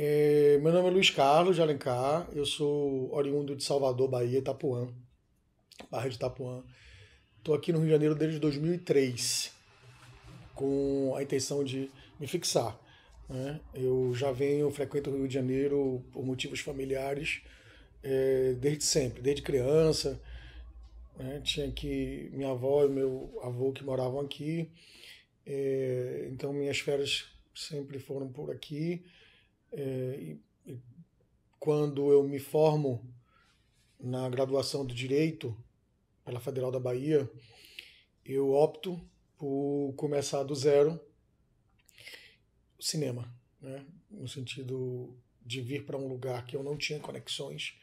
É, meu nome é Luiz Carlos de Alencar, eu sou oriundo de Salvador, Bahia, Itapuã, Barra de Itapuã. Estou aqui no Rio de Janeiro desde 2003, com a intenção de me fixar. Né? Eu já venho, frequento o Rio de Janeiro por motivos familiares é, desde sempre, desde criança. Né? Tinha que minha avó e meu avô que moravam aqui, é, então minhas férias sempre foram por aqui. É, e, e quando eu me formo na graduação de Direito pela Federal da Bahia, eu opto por começar do zero o cinema, né? no sentido de vir para um lugar que eu não tinha conexões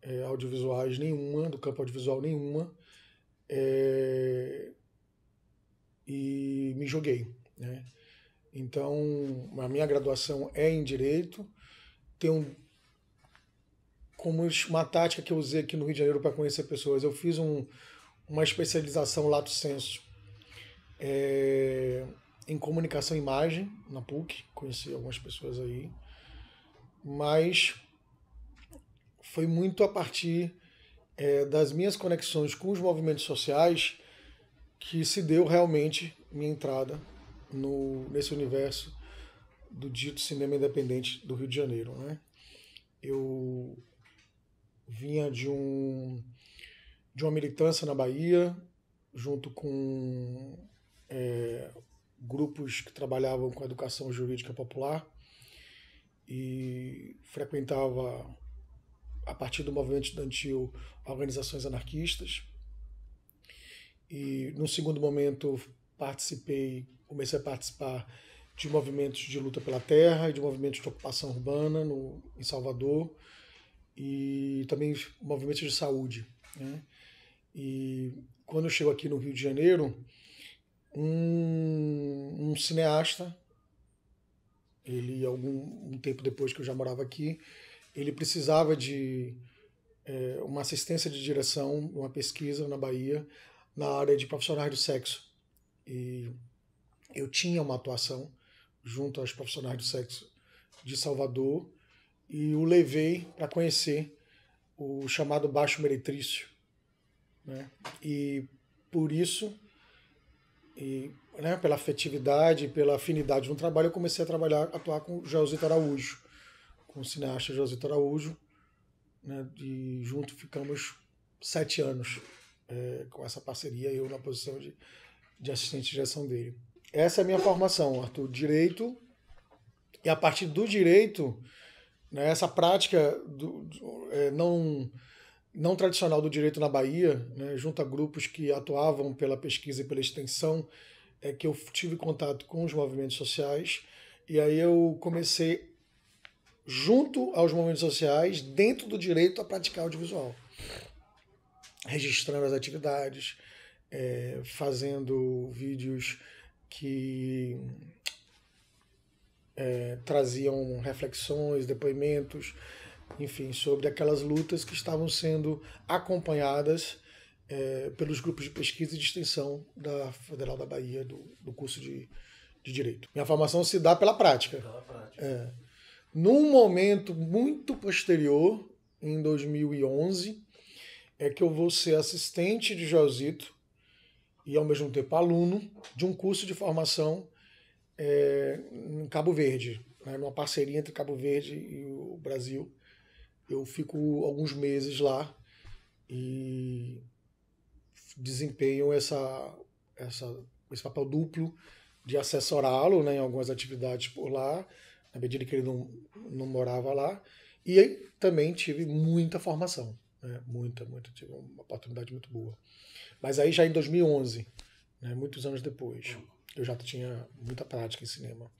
é, audiovisuais nenhuma, do campo audiovisual nenhuma, é, e me joguei. Né? Então, a minha graduação é em direito. Tem um, como uma tática que eu usei aqui no Rio de Janeiro para conhecer pessoas, eu fiz um, uma especialização lato senso é, em comunicação e imagem na PUC. Conheci algumas pessoas aí, mas foi muito a partir é, das minhas conexões com os movimentos sociais que se deu realmente minha entrada no, nesse universo do dito cinema independente do Rio de Janeiro. Né? Eu vinha de, um, de uma militância na Bahia, junto com é, grupos que trabalhavam com a educação jurídica popular e frequentava, a partir do movimento estudantil, organizações anarquistas. E, num segundo momento, participei comecei a participar de movimentos de luta pela terra e de movimentos de ocupação urbana no, em Salvador e também movimentos de saúde. Né? E quando eu chego aqui no Rio de Janeiro, um, um cineasta, ele algum um tempo depois que eu já morava aqui, ele precisava de é, uma assistência de direção, uma pesquisa na Bahia na área de profissionais do sexo. E eu tinha uma atuação junto aos profissionais do sexo de Salvador e o levei para conhecer o chamado baixo meretrício, né? E por isso e né, pela afetividade, pela afinidade no trabalho, eu comecei a trabalhar, atuar com Josito Araújo, com o cineasta Josito Araújo, né? E junto ficamos sete anos é, com essa parceria, eu na posição de, de assistente de direção dele essa é a minha formação, Arthur. Direito. E a partir do direito, né, essa prática do, do é, não, não tradicional do direito na Bahia, né, junto a grupos que atuavam pela pesquisa e pela extensão, é que eu tive contato com os movimentos sociais. E aí eu comecei, junto aos movimentos sociais, dentro do direito, a praticar audiovisual. Registrando as atividades, é, fazendo vídeos que é, traziam reflexões, depoimentos, enfim, sobre aquelas lutas que estavam sendo acompanhadas é, pelos grupos de pesquisa e de extensão da Federal da Bahia, do, do curso de, de Direito. Minha formação se dá pela prática. Pela prática. É. Num momento muito posterior, em 2011, é que eu vou ser assistente de Josito e, ao mesmo tempo, aluno de um curso de formação é, em Cabo Verde, né, numa parceria entre Cabo Verde e o Brasil. Eu fico alguns meses lá e desempenham essa, essa, esse papel duplo de assessorá-lo né, em algumas atividades por lá, na medida que ele não, não morava lá. E também tive muita formação. Né? Muita, muita. Tive uma oportunidade muito boa. Mas aí já em 2011, né? muitos anos depois, eu já tinha muita prática em cinema.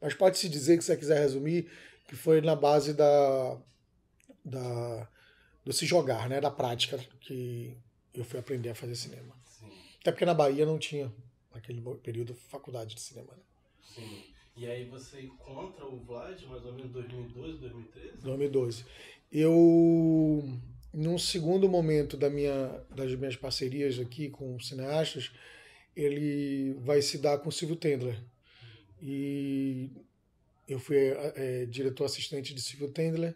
Mas pode-se dizer que, se você quiser resumir, que foi na base da, da, do se jogar, né? da prática, que eu fui aprender a fazer cinema. Sim. Até porque na Bahia não tinha, naquele período, faculdade de cinema. Né? Sim. E aí você encontra o Vlad mais ou menos em 2012, 2013? 2012. Eu num segundo momento da minha, das minhas parcerias aqui com cineastas, ele vai se dar com o Silvio Tendler. E eu fui é, diretor assistente de Silvio Tendler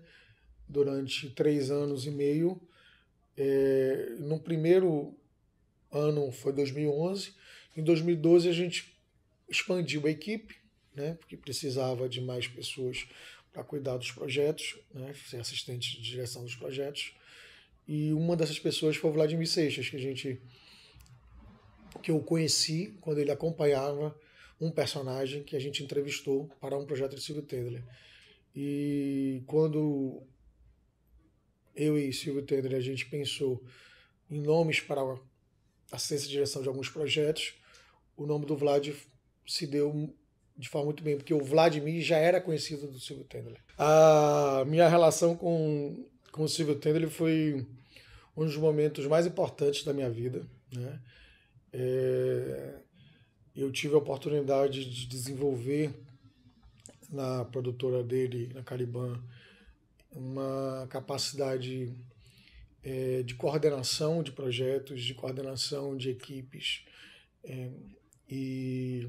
durante três anos e meio. É, no primeiro ano foi 2011. Em 2012 a gente expandiu a equipe, né, porque precisava de mais pessoas para cuidar dos projetos, né, ser assistente de direção dos projetos. E uma dessas pessoas foi o Vladimir Seixas, que a gente que eu conheci quando ele acompanhava um personagem que a gente entrevistou para um projeto de Silvio Tendler. E quando eu e Silvio Tendler a gente pensou em nomes para a assistência de direção de alguns projetos, o nome do Vlad se deu de forma muito bem, porque o Vladimir já era conhecido do Silvio Tendler. A minha relação com com o Silvio Tendo, ele foi um dos momentos mais importantes da minha vida. Né? É, eu tive a oportunidade de desenvolver na produtora dele, na Caliban, uma capacidade é, de coordenação de projetos, de coordenação de equipes é, e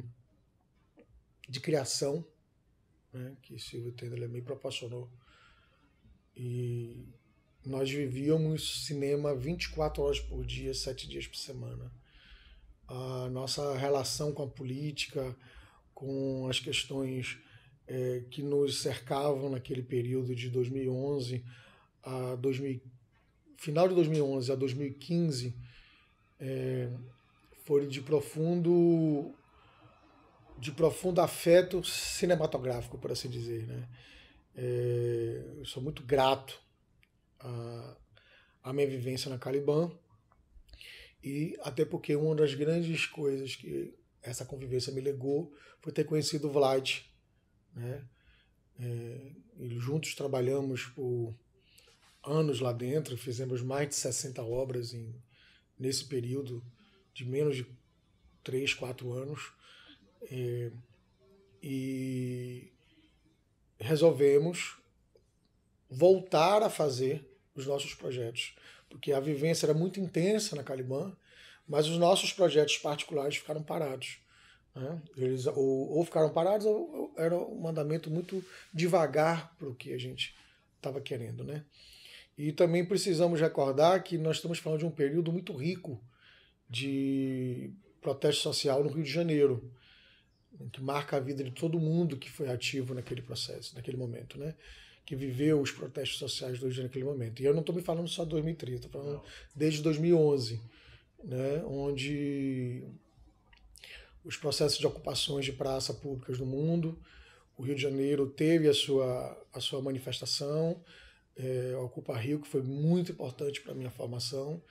de criação, né, que Silvio Tendler me proporcionou e nós vivíamos cinema 24 horas por dia, 7 dias por semana. A nossa relação com a política, com as questões é, que nos cercavam naquele período de 2011 a 2000, final de 2011 a 2015 é, foi de profundo de profundo afeto cinematográfico, por assim dizer, né? É, eu sou muito grato à, à minha vivência na Caliban. E até porque uma das grandes coisas que essa convivência me legou foi ter conhecido o Vlad. Né? É, juntos trabalhamos por anos lá dentro, fizemos mais de 60 obras em, nesse período de menos de 3, 4 anos. É, e resolvemos voltar a fazer os nossos projetos, porque a vivência era muito intensa na Caliban, mas os nossos projetos particulares ficaram parados. Né? Eles ou, ou, ficaram parados ou, ou era um andamento muito devagar para o que a gente estava querendo. Né? E também precisamos recordar que nós estamos falando de um período muito rico de protesto social no Rio de Janeiro que marca a vida de todo mundo que foi ativo naquele processo, naquele momento, né? Que viveu os protestos sociais do Rio naquele momento. E eu não estou me falando só de 2003, estou falando não. desde 2011, né? Onde os processos de ocupações de praça públicas no mundo, o Rio de Janeiro teve a sua, a sua manifestação, é, Ocupa Rio, que foi muito importante para a minha formação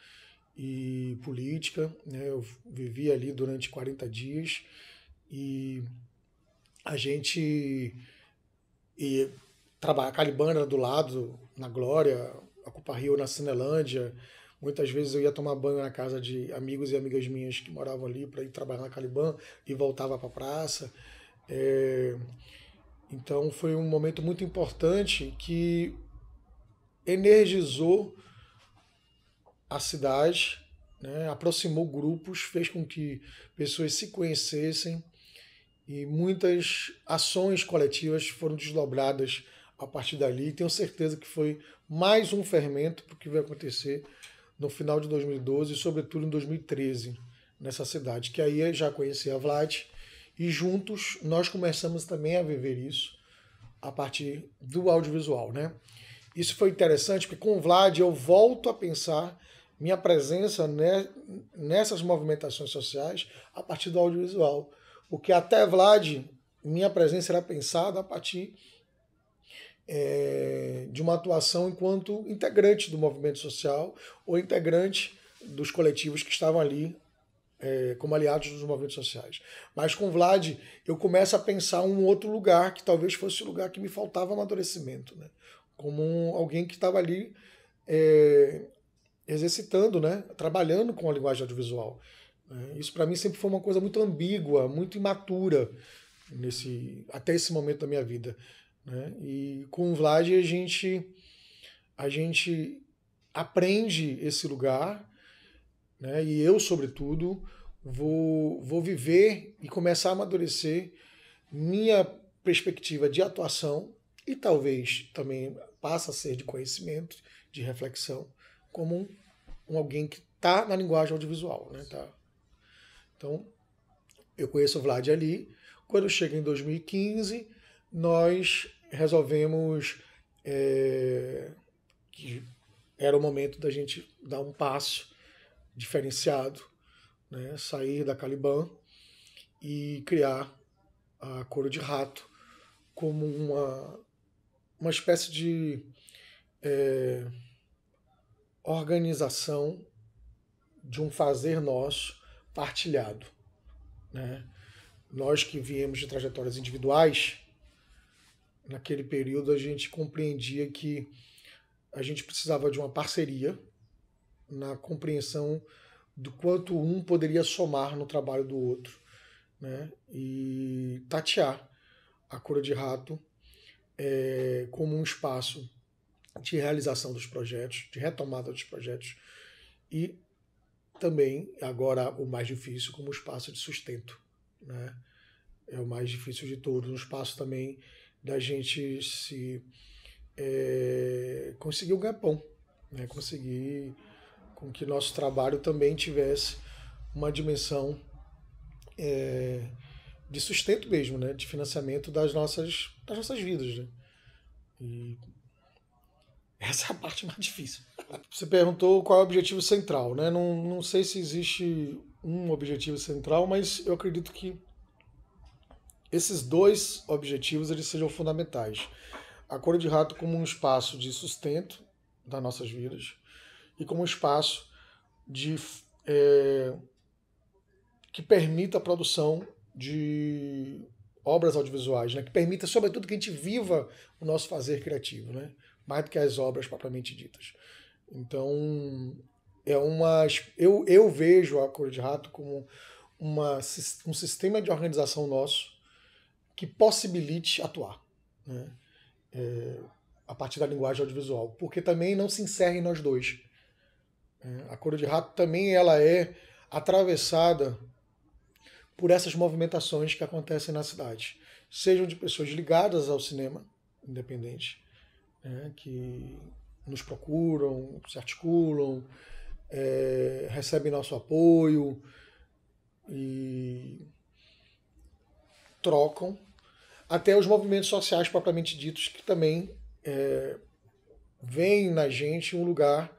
e política. Né? Eu vivi ali durante 40 dias e a gente e trabalha Calibana do lado, na Glória, a Copa Rio na Cinelândia. Muitas vezes eu ia tomar banho na casa de amigos e amigas minhas que moravam ali para ir trabalhar na Caliban e voltava para a praça. É... Então foi um momento muito importante que energizou a cidade, né? aproximou grupos, fez com que pessoas se conhecessem e muitas ações coletivas foram desdobradas a partir dali. Tenho certeza que foi mais um fermento para o que vai acontecer no final de 2012 e, sobretudo, em 2013, nessa cidade, que aí já conhecia a Vlad. E juntos nós começamos também a viver isso a partir do audiovisual, né? Isso foi interessante porque com o Vlad eu volto a pensar minha presença né, nessas movimentações sociais a partir do audiovisual porque até Vlad, minha presença era pensada a partir é, de uma atuação enquanto integrante do movimento social ou integrante dos coletivos que estavam ali é, como aliados dos movimentos sociais. Mas com Vlad, eu começo a pensar um outro lugar que talvez fosse o lugar que me faltava amadurecimento, né? como um, alguém que estava ali é, exercitando, né? trabalhando com a linguagem audiovisual. É, isso para mim sempre foi uma coisa muito ambígua, muito imatura nesse até esse momento da minha vida. Né? E com o Vlad a gente a gente aprende esse lugar, né? E eu sobretudo vou vou viver e começar a amadurecer minha perspectiva de atuação e talvez também passa a ser de conhecimento, de reflexão, como um, um alguém que está na linguagem audiovisual, né? Tá então, eu conheço o Vlad ali. Quando chega em 2015, nós resolvemos é, que era o momento da gente dar um passo diferenciado, né? sair da Caliban e criar a Couro de Rato como uma, uma espécie de é, organização de um fazer nosso partilhado. Né? Nós que viemos de trajetórias individuais, naquele período a gente compreendia que a gente precisava de uma parceria na compreensão do quanto um poderia somar no trabalho do outro, né? E tatear a cura de rato é, como um espaço de realização dos projetos, de retomada dos projetos e também, agora, o mais difícil como espaço de sustento. Né? É o mais difícil de todos. Um espaço também da gente se é, conseguir o um ganha-pão, né? conseguir com que nosso trabalho também tivesse uma dimensão é, de sustento mesmo, né? de financiamento das nossas, das nossas vidas. Né? E essa é a parte mais difícil. Você perguntou qual é o objetivo central, né? Não, não sei se existe um objetivo central, mas eu acredito que esses dois objetivos eles sejam fundamentais. A cor de rato como um espaço de sustento das nossas vidas e como um espaço de é, que permita a produção de obras audiovisuais, né? que permita, sobretudo, que a gente viva o nosso fazer criativo. Né? mais do que as obras propriamente ditas. Então, é uma. Eu, eu vejo a Cor de Rato como uma, um sistema de organização nosso que possibilite atuar. Né? É, a partir da linguagem audiovisual, porque também não se encerra em nós dois. É, a Cor de Rato também ela é atravessada por essas movimentações que acontecem na cidade, sejam de pessoas ligadas ao cinema independente, né, que nos procuram, se articulam, é, recebem nosso apoio e trocam, até os movimentos sociais propriamente ditos que também é, veem na gente um lugar,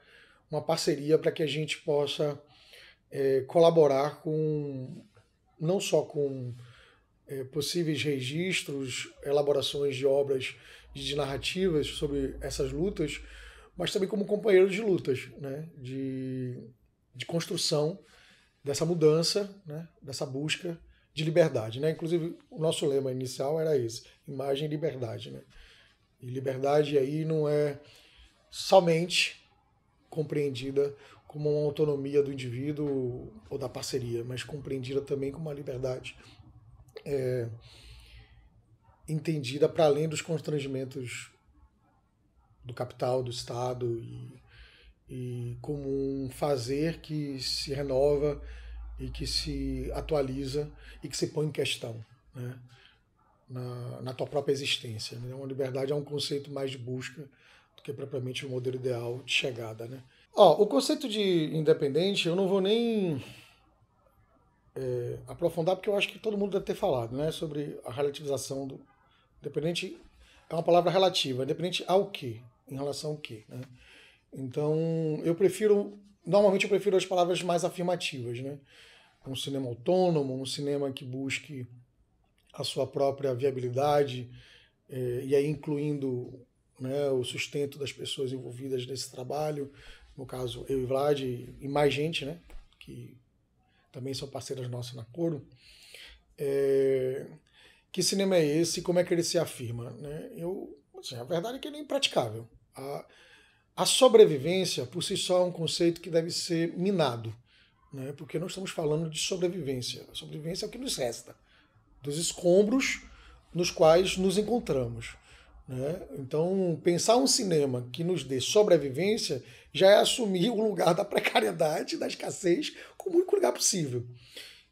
uma parceria para que a gente possa é, colaborar com não só com é, possíveis registros, elaborações de obras de narrativas sobre essas lutas, mas também como companheiro de lutas, né? de, de construção dessa mudança, né? dessa busca de liberdade. Né? Inclusive, o nosso lema inicial era esse, imagem e liberdade. Né? E liberdade aí não é somente compreendida como uma autonomia do indivíduo ou da parceria, mas compreendida também como uma liberdade é, entendida para além dos constrangimentos do capital, do Estado, e, e como um fazer que se renova e que se atualiza e que se põe em questão né? na, na tua própria existência. Né? Uma liberdade é um conceito mais de busca do que propriamente o um modelo ideal de chegada. Né? Ó, o conceito de independente eu não vou nem é, aprofundar porque eu acho que todo mundo deve ter falado né? sobre a relativização do, Dependente é uma palavra relativa, dependente ao que, em relação ao que. Né? Então, eu prefiro, normalmente eu prefiro as palavras mais afirmativas, né? Um cinema autônomo, um cinema que busque a sua própria viabilidade, eh, e aí incluindo né, o sustento das pessoas envolvidas nesse trabalho, no caso eu e Vlad, e mais gente, né? Que também são parceiras nossas na Coro. É, que cinema é esse, como é que ele se afirma. Né? Eu, assim, a verdade é que ele é impraticável. A, a sobrevivência, por si só, é um conceito que deve ser minado, né? porque não estamos falando de sobrevivência. A sobrevivência é o que nos resta, dos escombros nos quais nos encontramos. Né? Então, pensar um cinema que nos dê sobrevivência já é assumir o lugar da precariedade, da escassez, como o único lugar possível.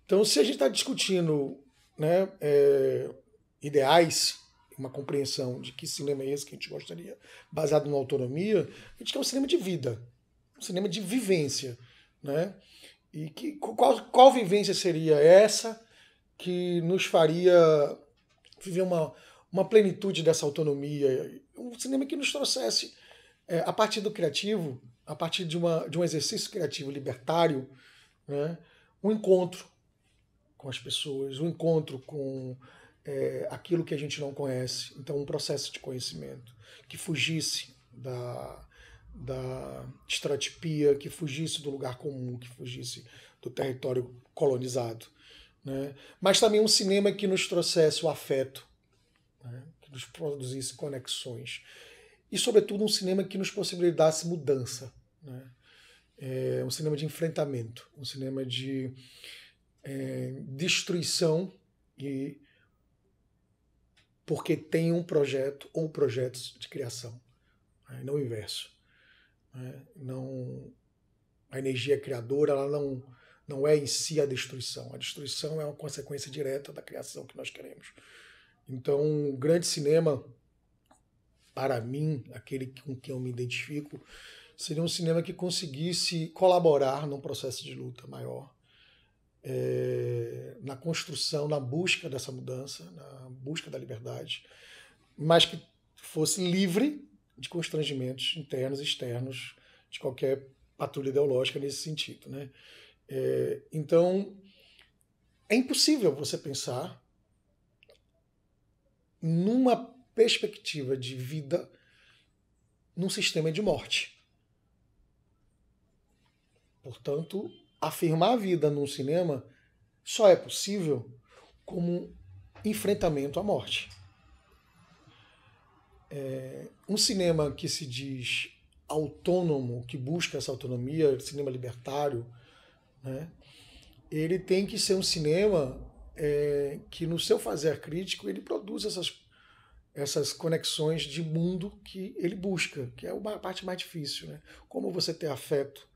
Então, se a gente está discutindo né, é, ideais, uma compreensão de que cinema é esse que a gente gostaria, baseado na autonomia, a gente quer um cinema de vida, um cinema de vivência. Né? E que, qual, qual vivência seria essa que nos faria viver uma, uma plenitude dessa autonomia? Um cinema que nos trouxesse, é, a partir do criativo, a partir de, uma, de um exercício criativo libertário, né? um encontro com as pessoas, o um encontro com é, aquilo que a gente não conhece. Então, um processo de conhecimento que fugisse da, da que fugisse do lugar comum, que fugisse do território colonizado. Né? Mas também um cinema que nos trouxesse o afeto, né? que nos produzisse conexões. E, sobretudo, um cinema que nos possibilitasse mudança. Né? É um cinema de enfrentamento, um cinema de é, destruição e porque tem um projeto ou projetos de criação, né? não o inverso. Né? Não a energia criadora ela não não é em si a destruição. A destruição é uma consequência direta da criação que nós queremos. Então, um grande cinema para mim, aquele com quem eu me identifico, seria um cinema que conseguisse colaborar num processo de luta maior é, na construção, na busca dessa mudança, na busca da liberdade, mas que fosse livre de constrangimentos internos e externos de qualquer patrulha ideológica nesse sentido. Né? É, então, é impossível você pensar numa perspectiva de vida num sistema de morte. Portanto, afirmar a vida num cinema só é possível como um enfrentamento à morte. É, um cinema que se diz autônomo, que busca essa autonomia, cinema libertário, né, ele tem que ser um cinema é, que, no seu fazer crítico, ele produz essas, essas conexões de mundo que ele busca, que é uma parte mais difícil. Né? Como você ter afeto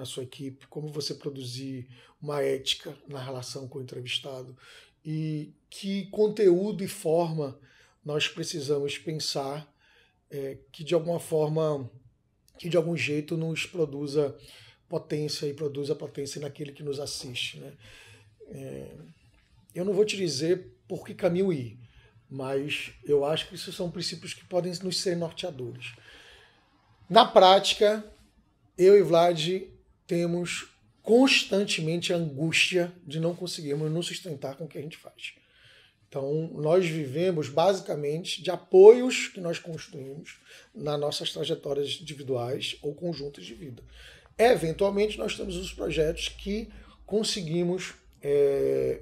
na sua equipe, como você produzir uma ética na relação com o entrevistado e que conteúdo e forma nós precisamos pensar é, que de alguma forma, que de algum jeito nos produza potência e produza potência naquele que nos assiste. Né? É, eu não vou te dizer por que caminho ir, mas eu acho que isso são princípios que podem nos ser norteadores. Na prática, eu e Vlad temos constantemente a angústia de não conseguirmos nos sustentar com o que a gente faz. Então, nós vivemos basicamente de apoios que nós construímos nas nossas trajetórias individuais ou conjuntos de vida. Eventualmente, nós temos os projetos que conseguimos é,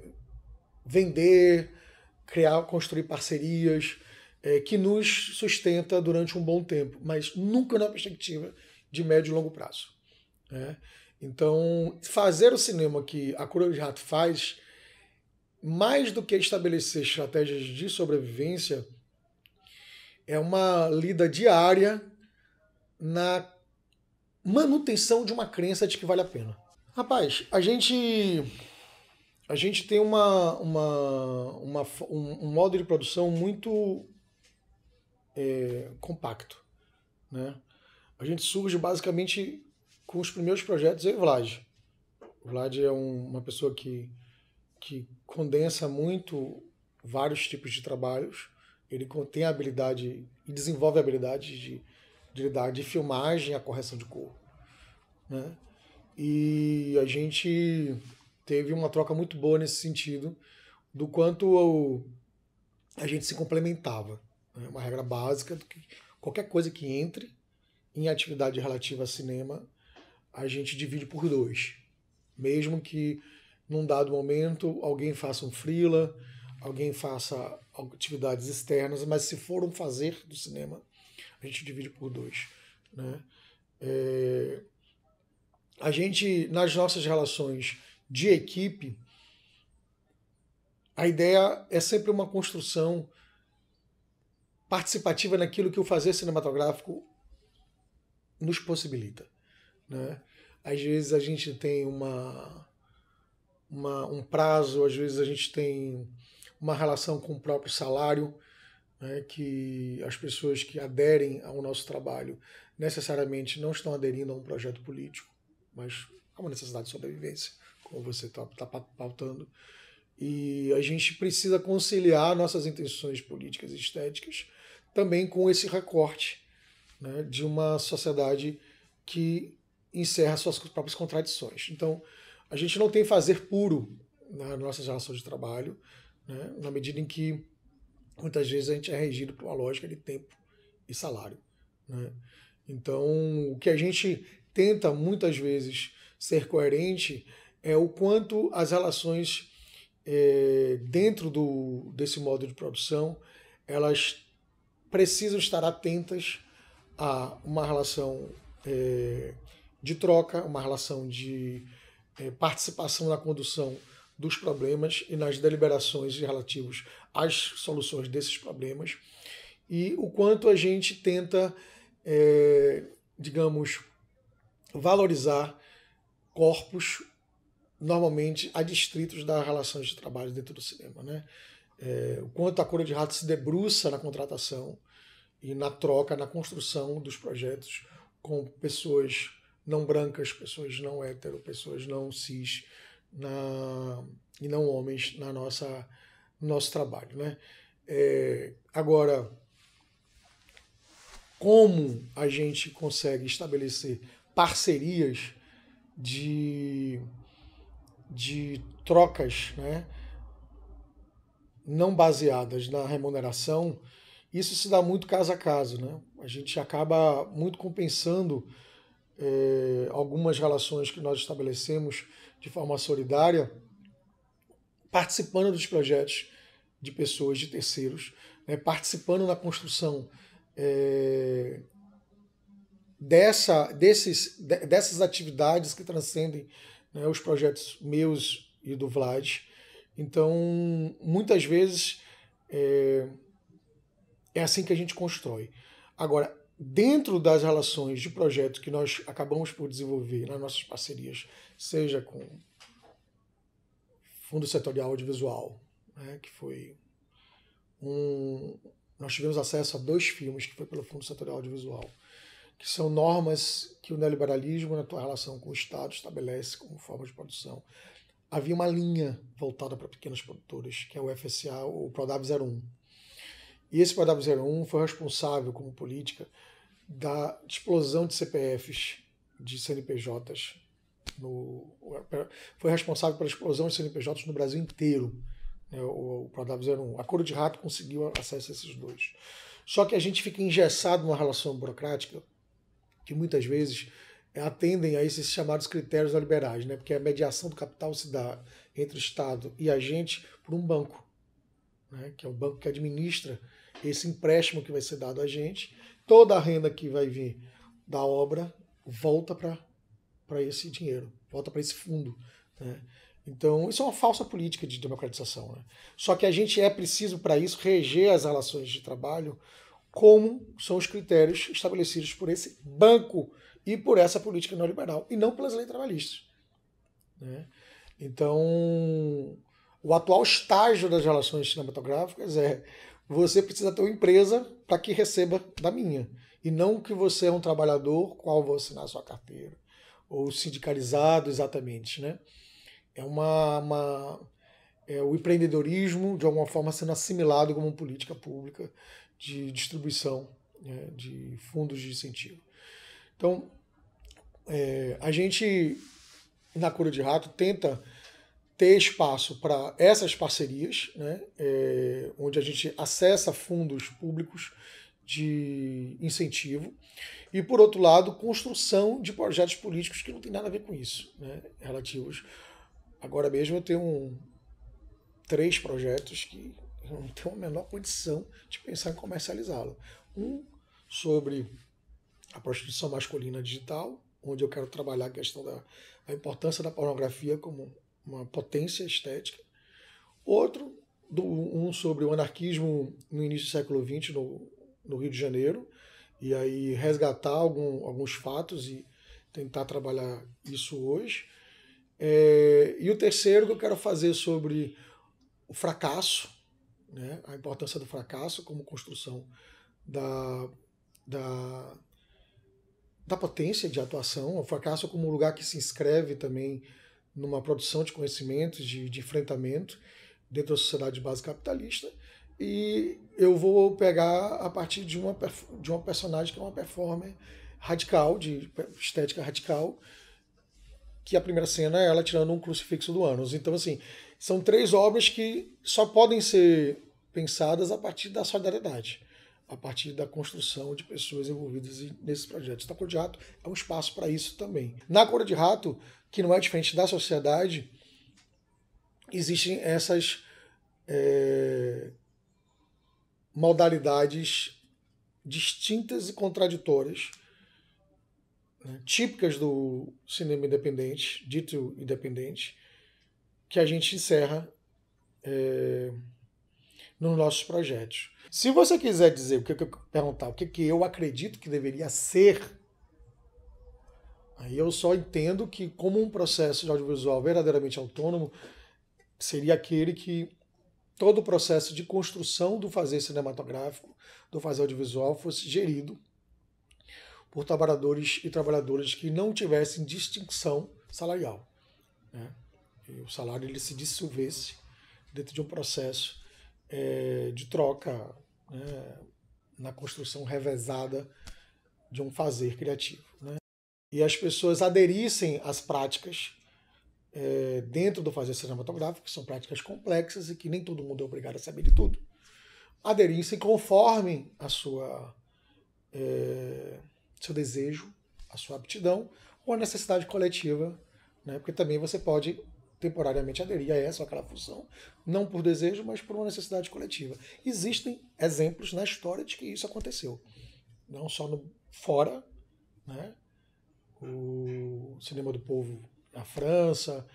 vender, criar, construir parcerias, é, que nos sustenta durante um bom tempo, mas nunca na perspectiva de médio e longo prazo. Né? Então, fazer o cinema que a Cura de Rato faz, mais do que estabelecer estratégias de sobrevivência, é uma lida diária na manutenção de uma crença de que vale a pena. Rapaz, a gente a gente tem uma, uma, uma um, um, modo de produção muito é, compacto, né? A gente surge basicamente com os primeiros projetos eu e o Vlad. O Vlad é um, uma pessoa que, que condensa muito vários tipos de trabalhos. Ele tem a habilidade e desenvolve a habilidade de, de lidar de filmagem a correção de cor. Né? E a gente teve uma troca muito boa nesse sentido, do quanto o, a gente se complementava. É né? uma regra básica do que qualquer coisa que entre em atividade relativa a cinema, a gente divide por dois. Mesmo que num dado momento alguém faça um freela, alguém faça atividades externas, mas se for um fazer do cinema, a gente divide por dois. Né? É... A gente, nas nossas relações de equipe, a ideia é sempre uma construção participativa naquilo que o fazer cinematográfico nos possibilita. Né? Às vezes a gente tem uma, uma, um prazo, às vezes a gente tem uma relação com o próprio salário, né? que as pessoas que aderem ao nosso trabalho necessariamente não estão aderindo a um projeto político, mas há é uma necessidade de sobrevivência, como você está tá, tá pautando. E a gente precisa conciliar nossas intenções políticas e estéticas também com esse recorte né, de uma sociedade que encerra suas próprias contradições. Então, a gente não tem fazer puro nas nossas relações de trabalho, né? na medida em que muitas vezes a gente é regido por uma lógica de tempo e salário. Né? Então, o que a gente tenta muitas vezes ser coerente é o quanto as relações é, dentro do, desse modo de produção elas precisam estar atentas a uma relação é, de troca, uma relação de é, participação na condução dos problemas e nas deliberações relativos às soluções desses problemas e o quanto a gente tenta, é, digamos, valorizar corpos normalmente adstritos das relações de trabalho dentro do cinema, né? É, o quanto a Cura de Rato se debruça na contratação e na troca, na construção dos projetos com pessoas não brancas, pessoas não hétero, pessoas não cis na, e não homens na nossa nosso trabalho, né? É, agora, como a gente consegue estabelecer parcerias de, de trocas, né? Não baseadas na remuneração, isso se dá muito caso a caso, né? A gente acaba muito compensando é, algumas relações que nós estabelecemos de forma solidária, participando dos projetos de pessoas, de terceiros, né, participando na construção é, dessa, desses, dessas atividades que transcendem né, os projetos meus e do Vlad. Então, muitas vezes é, é assim que a gente constrói. Agora, dentro das relações de projeto que nós acabamos por desenvolver nas nossas parcerias, seja com Fundo Setorial Audiovisual, né, que foi um. Nós tivemos acesso a dois filmes que foi pelo Fundo Setorial Audiovisual, que são normas que o neoliberalismo, na sua relação com o Estado, estabelece como forma de produção. Havia uma linha voltada para pequenas produtoras, que é o FSA, o PRODAV 01. E esse PRODAV 01 foi responsável, como política, da explosão de CPFs, de CNPJs. No, foi responsável pela explosão de CNPJs no Brasil inteiro, né, o, o PROW01. A Coro de Rato conseguiu acesso a esses dois. Só que a gente fica engessado numa relação burocrática que muitas vezes atendem a esses chamados critérios liberais, né? porque a mediação do capital se dá entre o Estado e a gente por um banco, né? que é o banco que administra esse empréstimo que vai ser dado a gente, toda a renda que vai vir da obra volta para esse dinheiro, volta para esse fundo. Né? Então, isso é uma falsa política de democratização. Né? Só que a gente é preciso, para isso, reger as relações de trabalho como são os critérios estabelecidos por esse banco e por essa política neoliberal, e não pelas leis trabalhistas. Né? Então, o atual estágio das relações cinematográficas é você precisa ter uma empresa para que receba da minha. E não que você é um trabalhador, qual vou assinar sua carteira. Ou sindicalizado, exatamente. Né? É uma. uma é, o empreendedorismo, de alguma forma, sendo assimilado como política pública de distribuição né, de fundos de incentivo. Então, é, a gente, na Cura de Rato, tenta ter espaço para essas parcerias, né, é, onde a gente acessa fundos públicos de incentivo, e por outro lado, construção de projetos políticos que não tem nada a ver com isso, né, relativos. Agora mesmo eu tenho um, três projetos que eu não tenho a menor condição de pensar em comercializá-lo. Um sobre a prostituição masculina digital, onde eu quero trabalhar a questão da a importância da pornografia como uma potência estética. Outro, do, um sobre o anarquismo no início do século XX, no, no Rio de Janeiro, e aí resgatar algum, alguns fatos e tentar trabalhar isso hoje. É, e o terceiro que eu quero fazer sobre o fracasso, né, a importância do fracasso como construção da, da, da potência de atuação, o fracasso como um lugar que se inscreve também numa produção de conhecimentos, de, de enfrentamento dentro da sociedade de base capitalista. E eu vou pegar a partir de uma, de uma personagem que é uma performer radical, de estética radical, que a primeira cena é ela tirando um crucifixo do ânus. Então, assim, são três obras que só podem ser pensadas a partir da solidariedade, a partir da construção de pessoas envolvidas nesses projetos. Taco então, de Rato é um espaço para isso também. Na cor de Rato, que não é diferente da sociedade, existem essas é, modalidades distintas e contraditórias, né, típicas do cinema independente, dito independente, que a gente encerra é, nos nossos projetos. Se você quiser dizer, o que eu perguntar, o que eu acredito que deveria ser Aí eu só entendo que, como um processo de audiovisual verdadeiramente autônomo, seria aquele que todo o processo de construção do fazer cinematográfico, do fazer audiovisual, fosse gerido por trabalhadores e trabalhadoras que não tivessem distinção salarial. Né? o salário ele se dissolvesse dentro de um processo é, de troca né, na construção revezada de um fazer criativo e as pessoas aderissem às práticas é, dentro do fazer cinematográfico, que são práticas complexas e que nem todo mundo é obrigado a saber de tudo, aderissem conforme a sua é, seu desejo, a sua aptidão ou a necessidade coletiva, né? porque também você pode temporariamente aderir a essa ou aquela função, não por desejo, mas por uma necessidade coletiva. Existem exemplos na história de que isso aconteceu, não só no fora, né? o Cinema do Povo na França,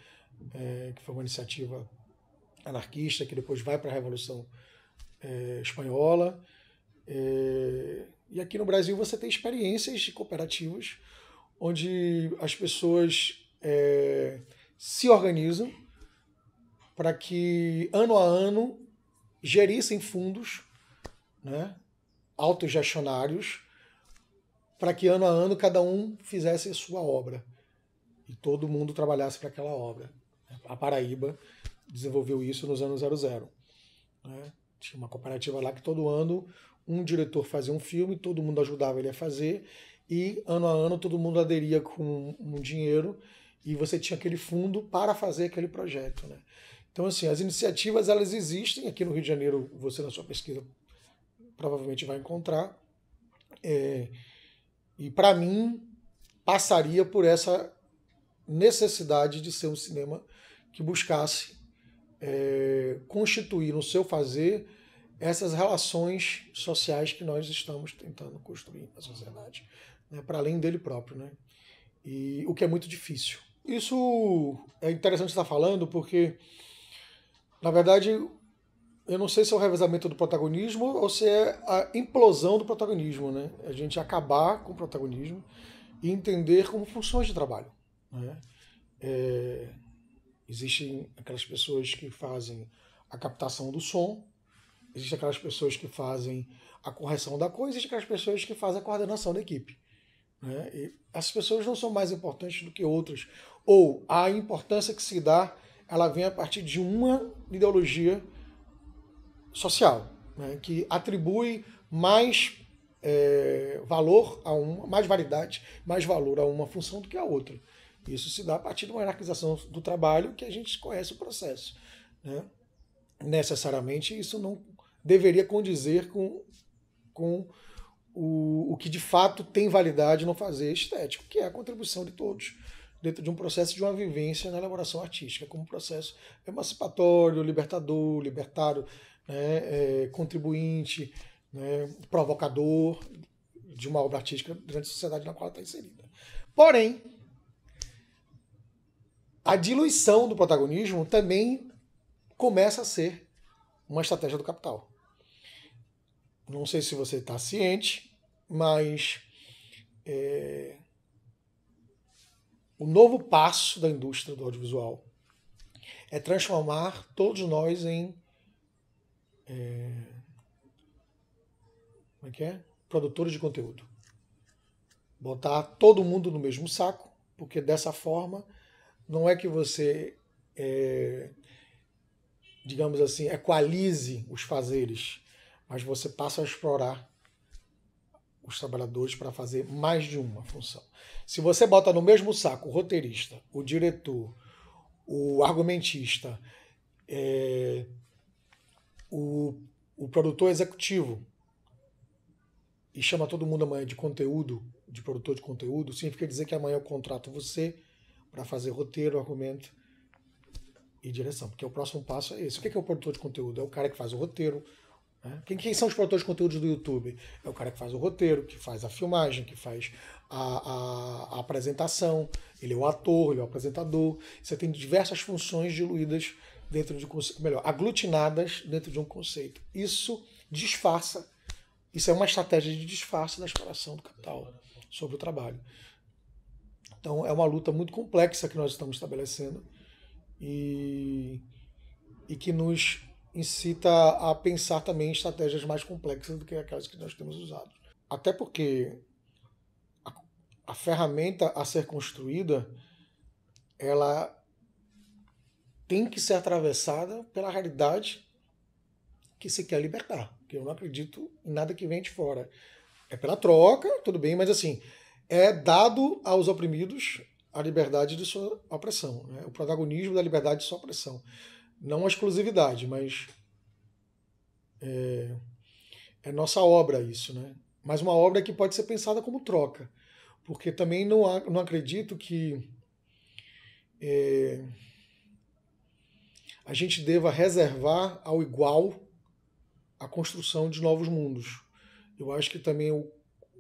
é, que foi uma iniciativa anarquista que depois vai para a Revolução é, Espanhola. É, e aqui no Brasil você tem experiências de cooperativas onde as pessoas é, se organizam para que ano a ano gerissem fundos né, autogestionários para que ano a ano cada um fizesse sua obra e todo mundo trabalhasse para aquela obra. A Paraíba desenvolveu isso nos anos 00. Né? Tinha uma cooperativa lá que todo ano um diretor fazia um filme, todo mundo ajudava ele a fazer e ano a ano todo mundo aderia com um dinheiro e você tinha aquele fundo para fazer aquele projeto, né? Então assim, as iniciativas elas existem aqui no Rio de Janeiro, você na sua pesquisa provavelmente vai encontrar. É, e para mim, passaria por essa necessidade de ser um cinema que buscasse é, constituir no seu fazer essas relações sociais que nós estamos tentando construir na sociedade, né, para além dele próprio, né? E o que é muito difícil. Isso é interessante estar tá falando porque, na verdade, eu não sei se é o revezamento do protagonismo ou se é a implosão do protagonismo, né? A gente acabar com o protagonismo e entender como funções de trabalho. Né? É, existem aquelas pessoas que fazem a captação do som, existem aquelas pessoas que fazem a correção da coisa, existem aquelas pessoas que fazem a coordenação da equipe. Né? E essas pessoas não são mais importantes do que outras, ou a importância que se dá, ela vem a partir de uma ideologia social, né, que atribui mais é, valor a uma, mais validade mais valor a uma função do que a outra. Isso se dá a partir de uma hierarquização do trabalho que a gente conhece o processo. Né? Necessariamente isso não deveria condizer com, com o, o que de fato tem validade no fazer estético, que é a contribuição de todos dentro de um processo de uma vivência na elaboração artística, como um processo emancipatório, libertador, libertário, né, é, contribuinte, né, provocador de uma obra artística durante a sociedade na qual ela está inserida. Porém, a diluição do protagonismo também começa a ser uma estratégia do capital. Não sei se você está ciente, mas é, o novo passo da indústria do audiovisual é transformar todos nós em é, como é que é? Produtores de conteúdo. Botar todo mundo no mesmo saco, porque dessa forma não é que você, é, digamos assim, equalize os fazeres, mas você passa a explorar os trabalhadores para fazer mais de uma função. Se você bota no mesmo saco o roteirista, o diretor, o argumentista, é, o, o produtor executivo e chama todo mundo amanhã de conteúdo, de produtor de conteúdo, significa dizer que amanhã eu contrato você para fazer roteiro, argumento e direção. Porque o próximo passo é esse. O é que é, o produtor de conteúdo? É o cara que faz o roteiro. Né? Quem, quem, são os produtores de conteúdo do YouTube? É o cara que faz o roteiro, que faz a filmagem, que faz a, a, a apresentação. Ele é o ator, ele é o apresentador. Você tem diversas funções diluídas dentro de um conceito, melhor, aglutinadas dentro de um conceito. Isso disfarça, isso é uma estratégia de disfarce da exploração do capital sobre o trabalho. Então é uma luta muito complexa que nós estamos estabelecendo e, e que nos incita a pensar também em estratégias mais complexas do que aquelas que nós temos usado. Até porque a, a ferramenta a ser construída ela tem que ser atravessada pela realidade que se quer libertar. que eu não acredito em nada que vem de fora. É pela troca, tudo bem, mas assim, é dado aos oprimidos a liberdade de sua opressão, né? o protagonismo da liberdade de sua opressão. Não a exclusividade, mas é, é nossa obra isso, né? Mas uma obra que pode ser pensada como troca, porque também não, há, não acredito que é, a gente deva reservar ao igual a construção de novos mundos. Eu acho que também o,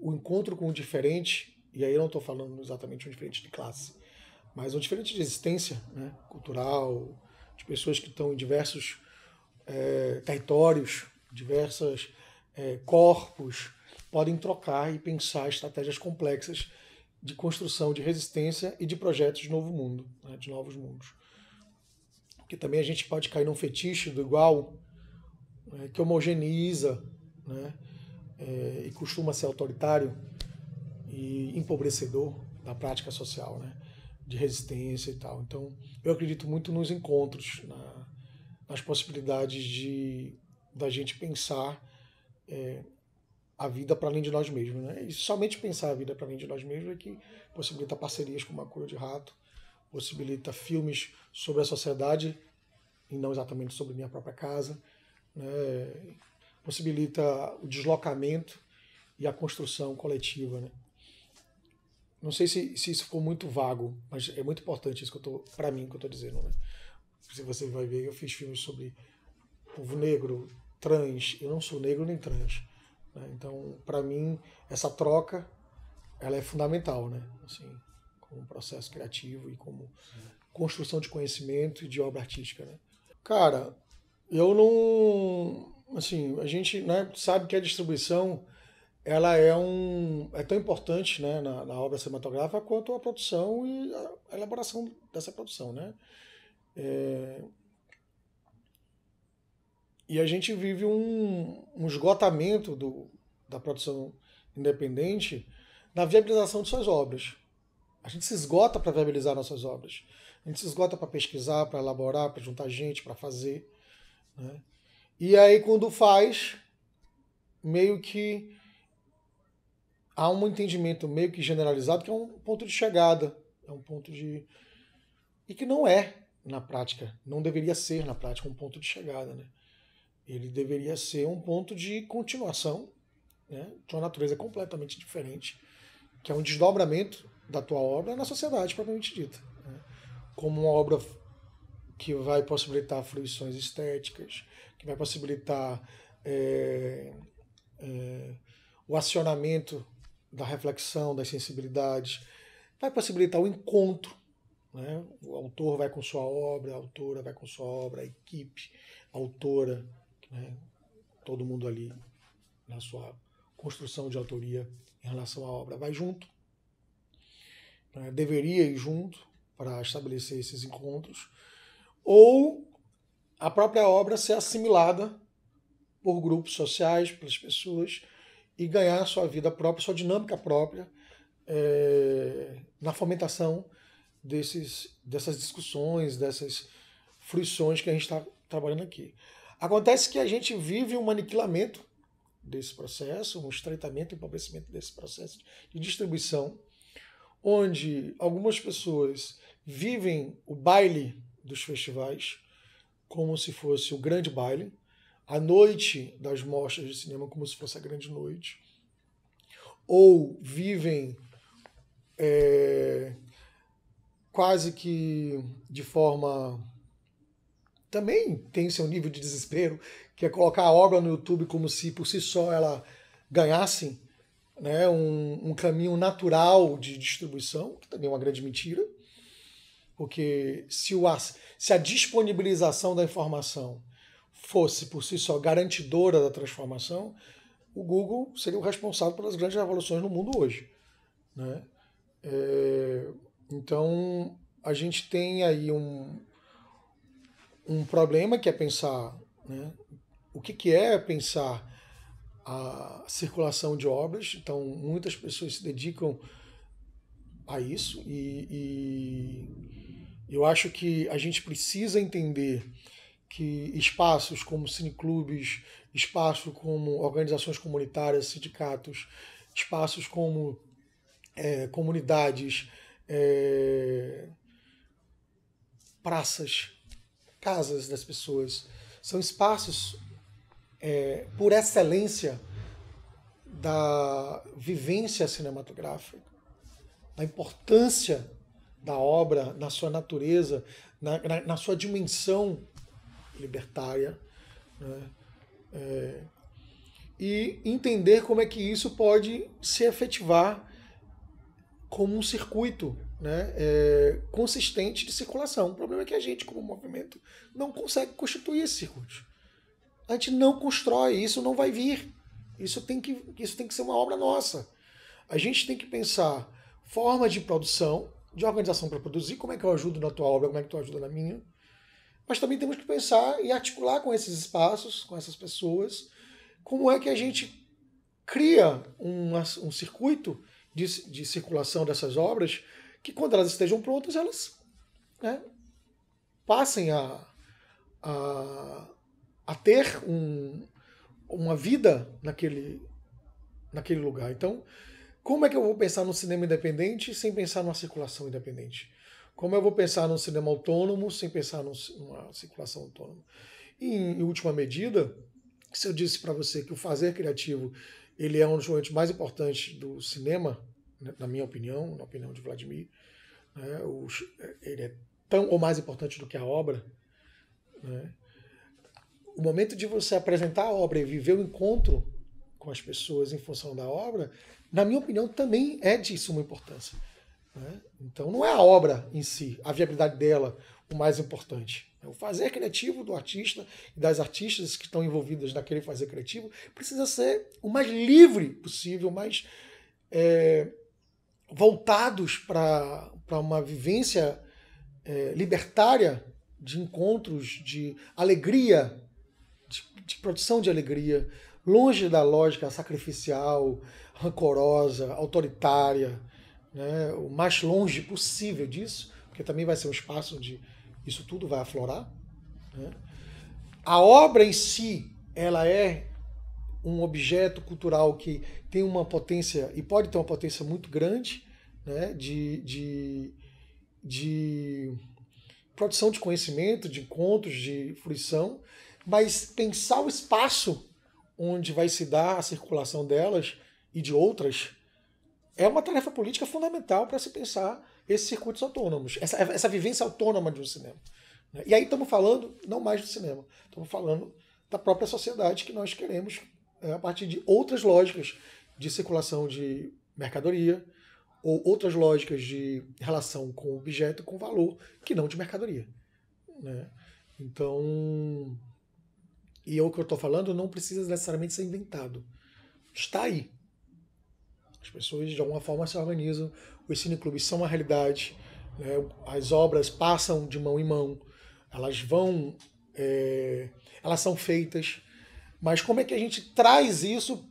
o encontro com o diferente, e aí eu não estou falando exatamente um diferente de classe, mas um diferente de existência né, cultural, de pessoas que estão em diversos é, territórios, diversos é, corpos, podem trocar e pensar estratégias complexas de construção de resistência e de projetos de novo mundo, né, de novos mundos também a gente pode cair num fetiche do igual, né, que homogeneiza né, é, e costuma ser autoritário e empobrecedor da prática social, né, de resistência e tal. Então, eu acredito muito nos encontros, na, nas possibilidades de da gente pensar é, a vida para além de nós mesmos. Né? E somente pensar a vida para além de nós mesmos é que possibilita parcerias com uma Cura de Rato possibilita filmes sobre a sociedade, e não exatamente sobre minha própria casa, né? possibilita o deslocamento e a construção coletiva. Né? Não sei se, se, isso ficou muito vago, mas é muito importante isso que eu tô, para mim, que eu estou dizendo. Né? Se você vai ver, eu fiz filmes sobre povo negro, trans, eu não sou negro nem trans. Né? Então, para mim, essa troca ela é fundamental. Né? Assim, como processo criativo e como construção de conhecimento e de obra artística, né? Cara, eu não, assim, a gente né, sabe que a distribuição ela é um é tão importante né, na, na obra cinematográfica quanto a produção e a elaboração dessa produção, né? É... E a gente vive um, um esgotamento do, da produção independente na viabilização de suas obras. A gente se esgota para viabilizar nossas obras. A gente se esgota para pesquisar, para elaborar, para juntar gente, para fazer. Né? E aí, quando faz, meio que há um entendimento meio que generalizado que é um ponto de chegada, é um ponto de. E que não é na prática, não deveria ser na prática um ponto de chegada. Né? Ele deveria ser um ponto de continuação, né? de uma natureza completamente diferente, que é um desdobramento da tua obra na sociedade propriamente dita. Né? Como uma obra que vai possibilitar fruições estéticas, que vai possibilitar é, é, o acionamento da reflexão, das sensibilidades, vai possibilitar o encontro. Né? O autor vai com sua obra, a autora vai com sua obra, a equipe, a autora, né? todo mundo ali na sua construção de autoria em relação à obra vai junto né, deveria ir junto para estabelecer esses encontros, ou a própria obra ser assimilada por grupos sociais, pelas pessoas, e ganhar sua vida própria, sua dinâmica própria, é, na fomentação desses, dessas discussões, dessas fruições que a gente está trabalhando aqui. Acontece que a gente vive um aniquilamento desse processo, um estreitamento, e empobrecimento desse processo de distribuição onde algumas pessoas vivem o baile dos festivais como se fosse o grande baile, a noite das mostras de cinema como se fosse a grande noite, ou vivem é, quase que de forma também tem seu nível de desespero, que é colocar a obra no YouTube como se por si só ela ganhasse né, um, um caminho natural de distribuição, que também é uma grande mentira, porque se, o, se a disponibilização da informação fosse por si só garantidora da transformação, o Google seria o responsável pelas grandes revoluções no mundo hoje. Né? É, então, a gente tem aí um, um problema que é pensar né, o que, que é pensar a circulação de obras, então muitas pessoas se dedicam a isso e, e eu acho que a gente precisa entender que espaços como cineclubes, espaços como organizações comunitárias, sindicatos, espaços como é, comunidades, é, praças, casas das pessoas, são espaços é, por excelência da vivência cinematográfica, da importância da obra na sua natureza, na, na, na sua dimensão libertária, né? é, e entender como é que isso pode se efetivar como um circuito né, é, consistente de circulação. O problema é que a gente, como movimento, não consegue constituir esse circuito a gente não constrói, isso não vai vir. Isso tem que, isso tem que ser uma obra nossa. A gente tem que pensar formas de produção, de organização para produzir, como é que eu ajudo na tua obra, como é que tu ajuda na minha. Mas também temos que pensar e articular com esses espaços, com essas pessoas, como é que a gente cria um, um circuito de, de circulação dessas obras que, quando elas estejam prontas, elas né, passem a, a a ter um, uma vida naquele, naquele lugar. Então, como é que eu vou pensar no cinema independente sem pensar numa circulação independente? Como eu vou pensar num cinema autônomo sem pensar numa circulação autônoma? E, em última medida, se eu disse para você que o fazer criativo ele é um dos momentos mais importantes do cinema, né, na minha opinião, na opinião de Vladimir, né? É, ele é tão ou mais importante do que a obra, né? o momento de você apresentar a obra e viver o encontro com as pessoas em função da obra, na minha opinião, também é de suma importância. Né? Então, não é a obra em si, a viabilidade dela, o mais importante. É o fazer criativo do artista e das artistas que estão envolvidas naquele fazer criativo precisa ser o mais livre possível, mais é, voltados para uma vivência é, libertária de encontros, de alegria de produção de alegria, longe da lógica sacrificial, rancorosa, autoritária, né? o mais longe possível disso, porque também vai ser um espaço onde isso tudo vai aflorar. Né? A obra em si, ela é um objeto cultural que tem uma potência, e pode ter uma potência muito grande, né? de, de, de produção de conhecimento, de encontros, de fruição, mas pensar o espaço onde vai se dar a circulação delas e de outras é uma tarefa política fundamental para se pensar esses circuitos autônomos, essa, essa vivência autônoma de um cinema. Né? E aí estamos falando não mais do cinema, estamos falando da própria sociedade que nós queremos é, a partir de outras lógicas de circulação de mercadoria ou outras lógicas de relação com objeto, com valor, que não de mercadoria. Né? Então, e é o que eu estou falando não precisa necessariamente ser inventado. Está aí. As pessoas de alguma forma se organizam, os cineclubes são uma realidade, né? as obras passam de mão em mão, elas vão. É... elas são feitas. Mas como é que a gente traz isso,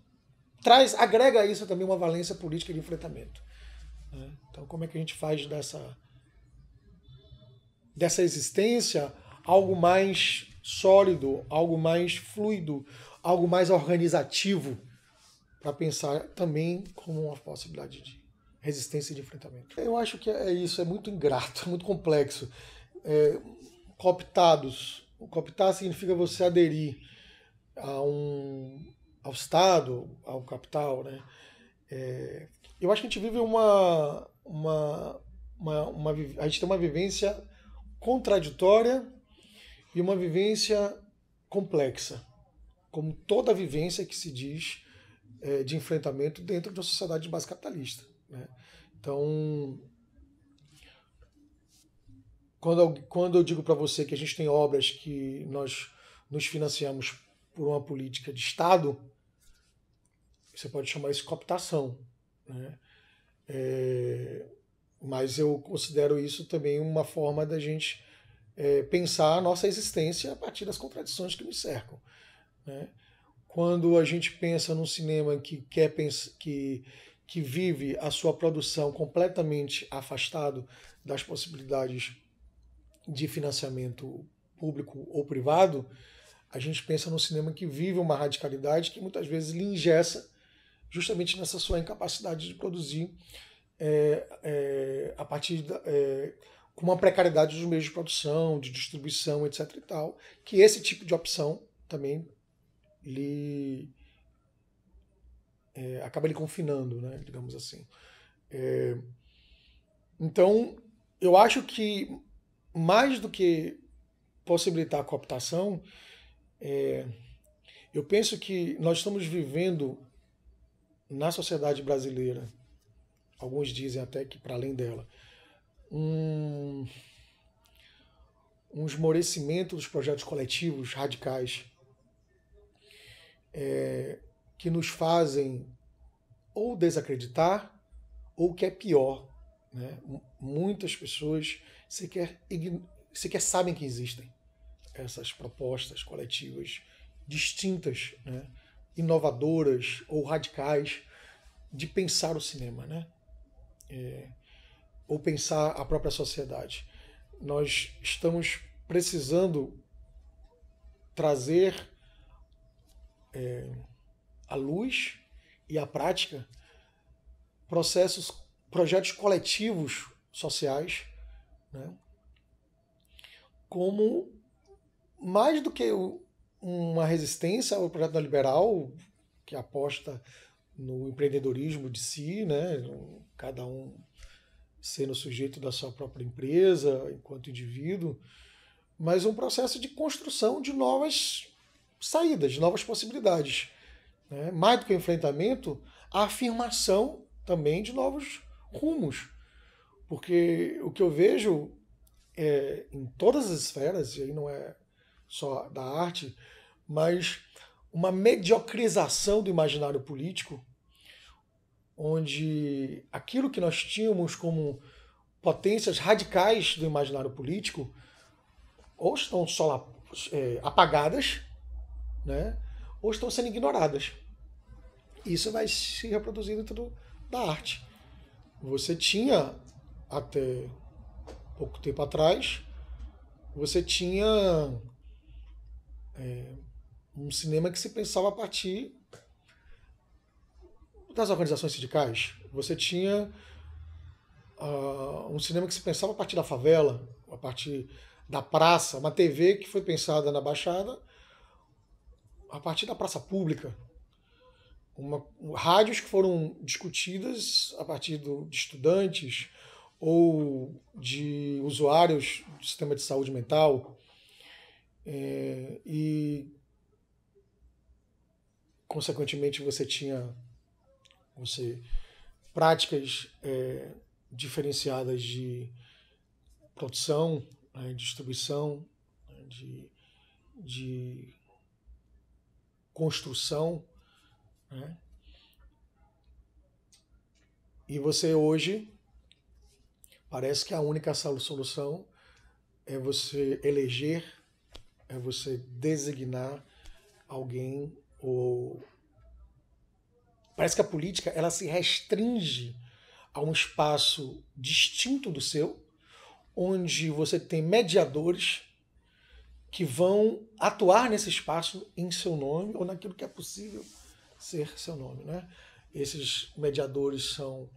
traz, agrega isso também uma valência política de enfrentamento? Né? Então, como é que a gente faz dessa, dessa existência algo mais sólido, algo mais fluido, algo mais organizativo, para pensar também como uma possibilidade de resistência e de enfrentamento. Eu acho que é isso, é muito ingrato, muito complexo. É, cooptados. Cooptar significa você aderir a um, ao Estado, ao capital. Né? É, eu acho que a gente vive uma, uma, uma, uma. A gente tem uma vivência contraditória e uma vivência complexa, como toda vivência que se diz é, de enfrentamento dentro de uma sociedade de base capitalista. Né? Então, quando, quando eu digo para você que a gente tem obras que nós nos financiamos por uma política de Estado, você pode chamar isso de cooptação. Né? É, mas eu considero isso também uma forma da gente é, pensar a nossa existência a partir das contradições que nos cercam. Né? Quando a gente pensa num cinema que quer que, que vive a sua produção completamente afastado das possibilidades de financiamento público ou privado, a gente pensa num cinema que vive uma radicalidade que muitas vezes lhe ingessa justamente nessa sua incapacidade de produzir é, é, a partir da, é, com uma precariedade dos meios de produção, de distribuição, etc. e tal, que esse tipo de opção também lhe é, acaba lhe confinando, né, digamos assim. É, então, eu acho que mais do que possibilitar a cooptação, é, eu penso que nós estamos vivendo na sociedade brasileira, alguns dizem até que para além dela, um, um esmorecimento dos projetos coletivos radicais é, que nos fazem ou desacreditar ou que é pior. Né? Muitas pessoas sequer, sequer sabem que existem essas propostas coletivas distintas, né? inovadoras ou radicais de pensar o cinema. Né? É, ou pensar a própria sociedade. Nós estamos precisando trazer é, à luz e à prática processos, projetos coletivos sociais, né? como mais do que uma resistência ao projeto neoliberal que aposta no empreendedorismo de si, né? cada um sendo sujeito da sua própria empresa, enquanto indivíduo, mas um processo de construção de novas saídas, de novas possibilidades. Né? Mais do que o enfrentamento, a afirmação também de novos rumos. Porque o que eu vejo é, em todas as esferas, e aí não é só da arte, mas uma mediocrização do imaginário político onde aquilo que nós tínhamos como potências radicais do imaginário político ou estão só é, apagadas, né? ou estão sendo ignoradas. Isso vai se reproduzir dentro da arte. Você tinha, até pouco tempo atrás, você tinha é, um cinema que se pensava a partir das organizações sindicais, você tinha uh, um cinema que se pensava a partir da favela, a partir da praça, uma TV que foi pensada na Baixada a partir da praça pública. Uma, rádios que foram discutidas a partir do, de estudantes ou de usuários do sistema de saúde mental. É, e, consequentemente, você tinha você práticas é, diferenciadas de produção, né, distribuição, né, de, de construção. Né? E você hoje parece que a única solução é você eleger, é você designar alguém ou Parece que a política ela se restringe a um espaço distinto do seu, onde você tem mediadores que vão atuar nesse espaço em seu nome ou naquilo que é possível ser seu nome. Né? Esses mediadores são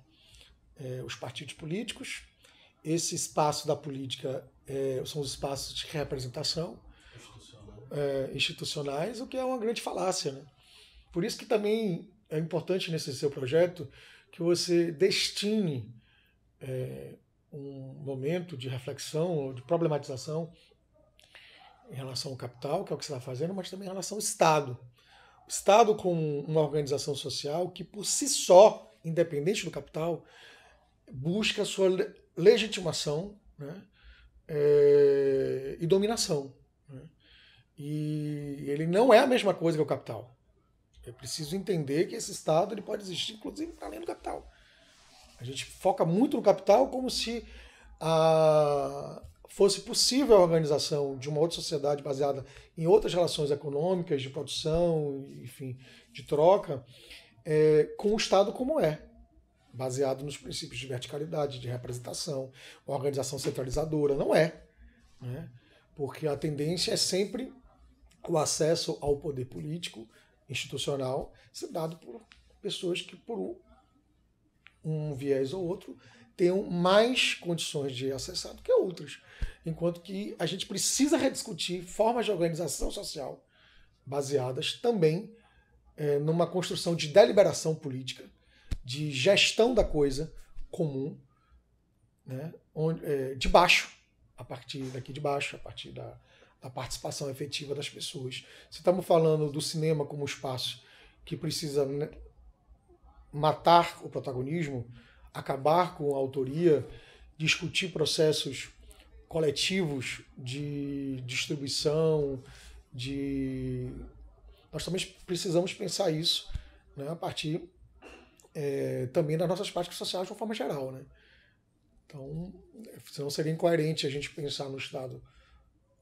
é, os partidos políticos, esse espaço da política é, são os espaços de representação Institucional. é, institucionais, o que é uma grande falácia. Né? Por isso que também é importante nesse seu projeto que você destine é, um momento de reflexão ou de problematização em relação ao capital, que é o que você está fazendo, mas também em relação ao Estado. O Estado como uma organização social que, por si só, independente do capital, busca sua legitimação né, é, e dominação. Né? E ele não é a mesma coisa que o capital é preciso entender que esse Estado ele pode existir, inclusive, para além do capital. A gente foca muito no capital como se ah, fosse possível a organização de uma outra sociedade baseada em outras relações econômicas, de produção, enfim, de troca, é, com o Estado como é, baseado nos princípios de verticalidade, de representação, uma organização centralizadora. Não é. Né? Porque a tendência é sempre o acesso ao poder político institucional ser dado por pessoas que, por um viés ou outro, tenham mais condições de acessar do que outras. Enquanto que a gente precisa rediscutir formas de organização social baseadas também é, numa construção de deliberação política, de gestão da coisa comum, né, onde, é, de baixo, a partir daqui de baixo, a partir da, da participação efetiva das pessoas. Se estamos falando do cinema como espaço que precisa né, matar o protagonismo, acabar com a autoria, discutir processos coletivos de distribuição, de nós também precisamos pensar isso né, a partir é, também das nossas práticas sociais de uma forma geral, né? Então, senão seria incoerente a gente pensar no Estado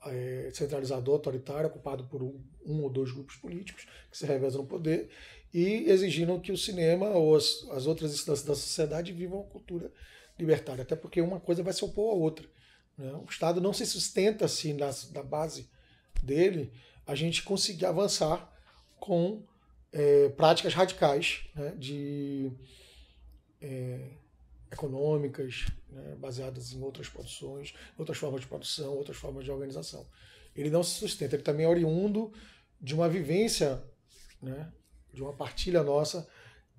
é, centralizador, autoritário, ocupado por um, um, ou dois grupos políticos que se revezam no poder e exigindo que o cinema ou as, as outras instâncias da sociedade vivam uma cultura libertária, até porque uma coisa vai se opor à outra. Né? O Estado não se sustenta assim na, na base dele a gente conseguir avançar com é, práticas radicais né, de é, econômicas, né, baseadas em outras produções, outras formas de produção, outras formas de organização. Ele não se sustenta, ele também é oriundo de uma vivência, né, de uma partilha nossa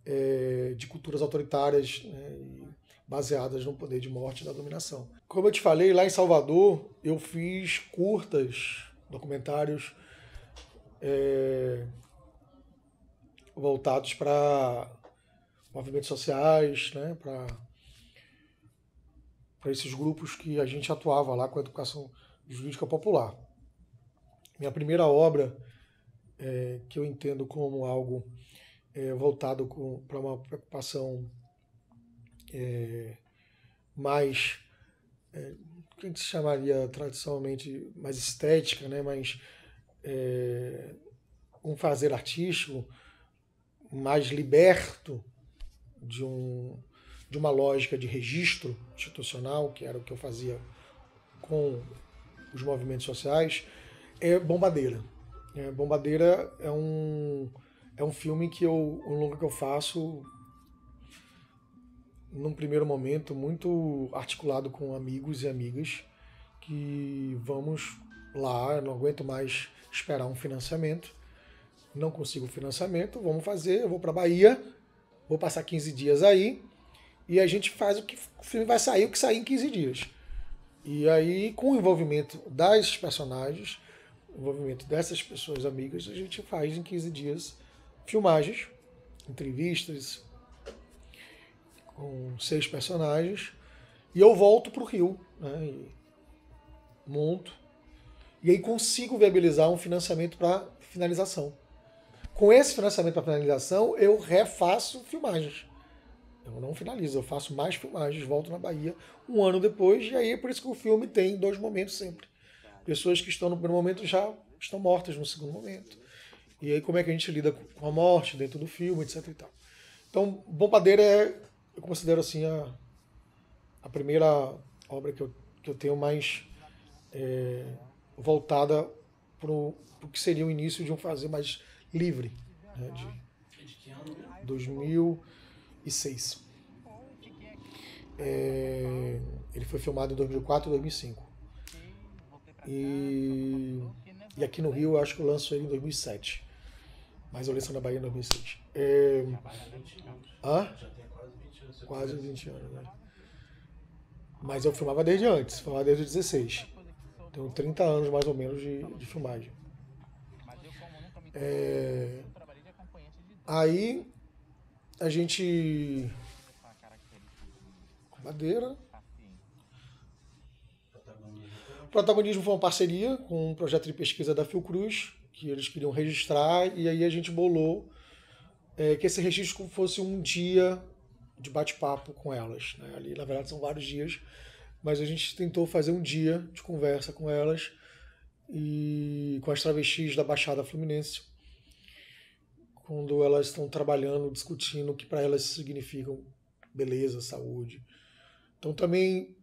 é, de culturas autoritárias né, baseadas no poder de morte e da dominação. Como eu te falei, lá em Salvador eu fiz curtas, documentários é, voltados para movimentos sociais, né, para para esses grupos que a gente atuava lá com a educação jurídica popular. Minha primeira obra, é, que eu entendo como algo é, voltado para uma preocupação é, mais é, que a gente chamaria tradicionalmente mais estética, né? mais é, um fazer artístico mais liberto de um, de uma lógica de registro institucional, que era o que eu fazia com os movimentos sociais, é Bombadeira. É, Bombadeira é um, é um filme que eu, um longa que eu faço num primeiro momento muito articulado com amigos e amigas que vamos lá, não aguento mais esperar um financiamento, não consigo financiamento, vamos fazer, eu vou para Bahia, vou passar 15 dias aí, e a gente faz o que o filme vai sair, o que sair em 15 dias. E aí, com o envolvimento das personagens, o envolvimento dessas pessoas amigas, a gente faz em 15 dias filmagens, entrevistas com seis personagens. E eu volto para o Rio, né? monto. E aí consigo viabilizar um financiamento para finalização. Com esse financiamento para finalização, eu refaço filmagens. Eu não finalizo, eu faço mais filmagens, volto na Bahia um ano depois, e aí é por isso que o filme tem dois momentos sempre. Pessoas que estão no primeiro momento já estão mortas no segundo momento. E aí como é que a gente lida com a morte dentro do filme, etc e tal. Então, Bombadeira é, eu considero assim, a, a primeira obra que eu, que eu tenho mais é, voltada para o que seria o início de um fazer mais livre. Né, de 2000... 2006. É, ele foi filmado em 2004 e 2005. E, e aqui no Rio eu acho que eu lanço ele em 2007. Mas eu lancei na Bahia em 2006. É, hã? Quase 20 anos, né? Mas eu filmava desde antes, filmava desde os 16. Tenho 30 anos mais ou menos de, de filmagem. É, aí a gente. Madeira. O protagonismo foi uma parceria com um projeto de pesquisa da Fiocruz, que eles queriam registrar, e aí a gente bolou é, que esse registro fosse um dia de bate-papo com elas. Né? Ali, na verdade, são vários dias, mas a gente tentou fazer um dia de conversa com elas e com as travestis da Baixada Fluminense quando elas estão trabalhando, discutindo o que para elas significam beleza, saúde. Então também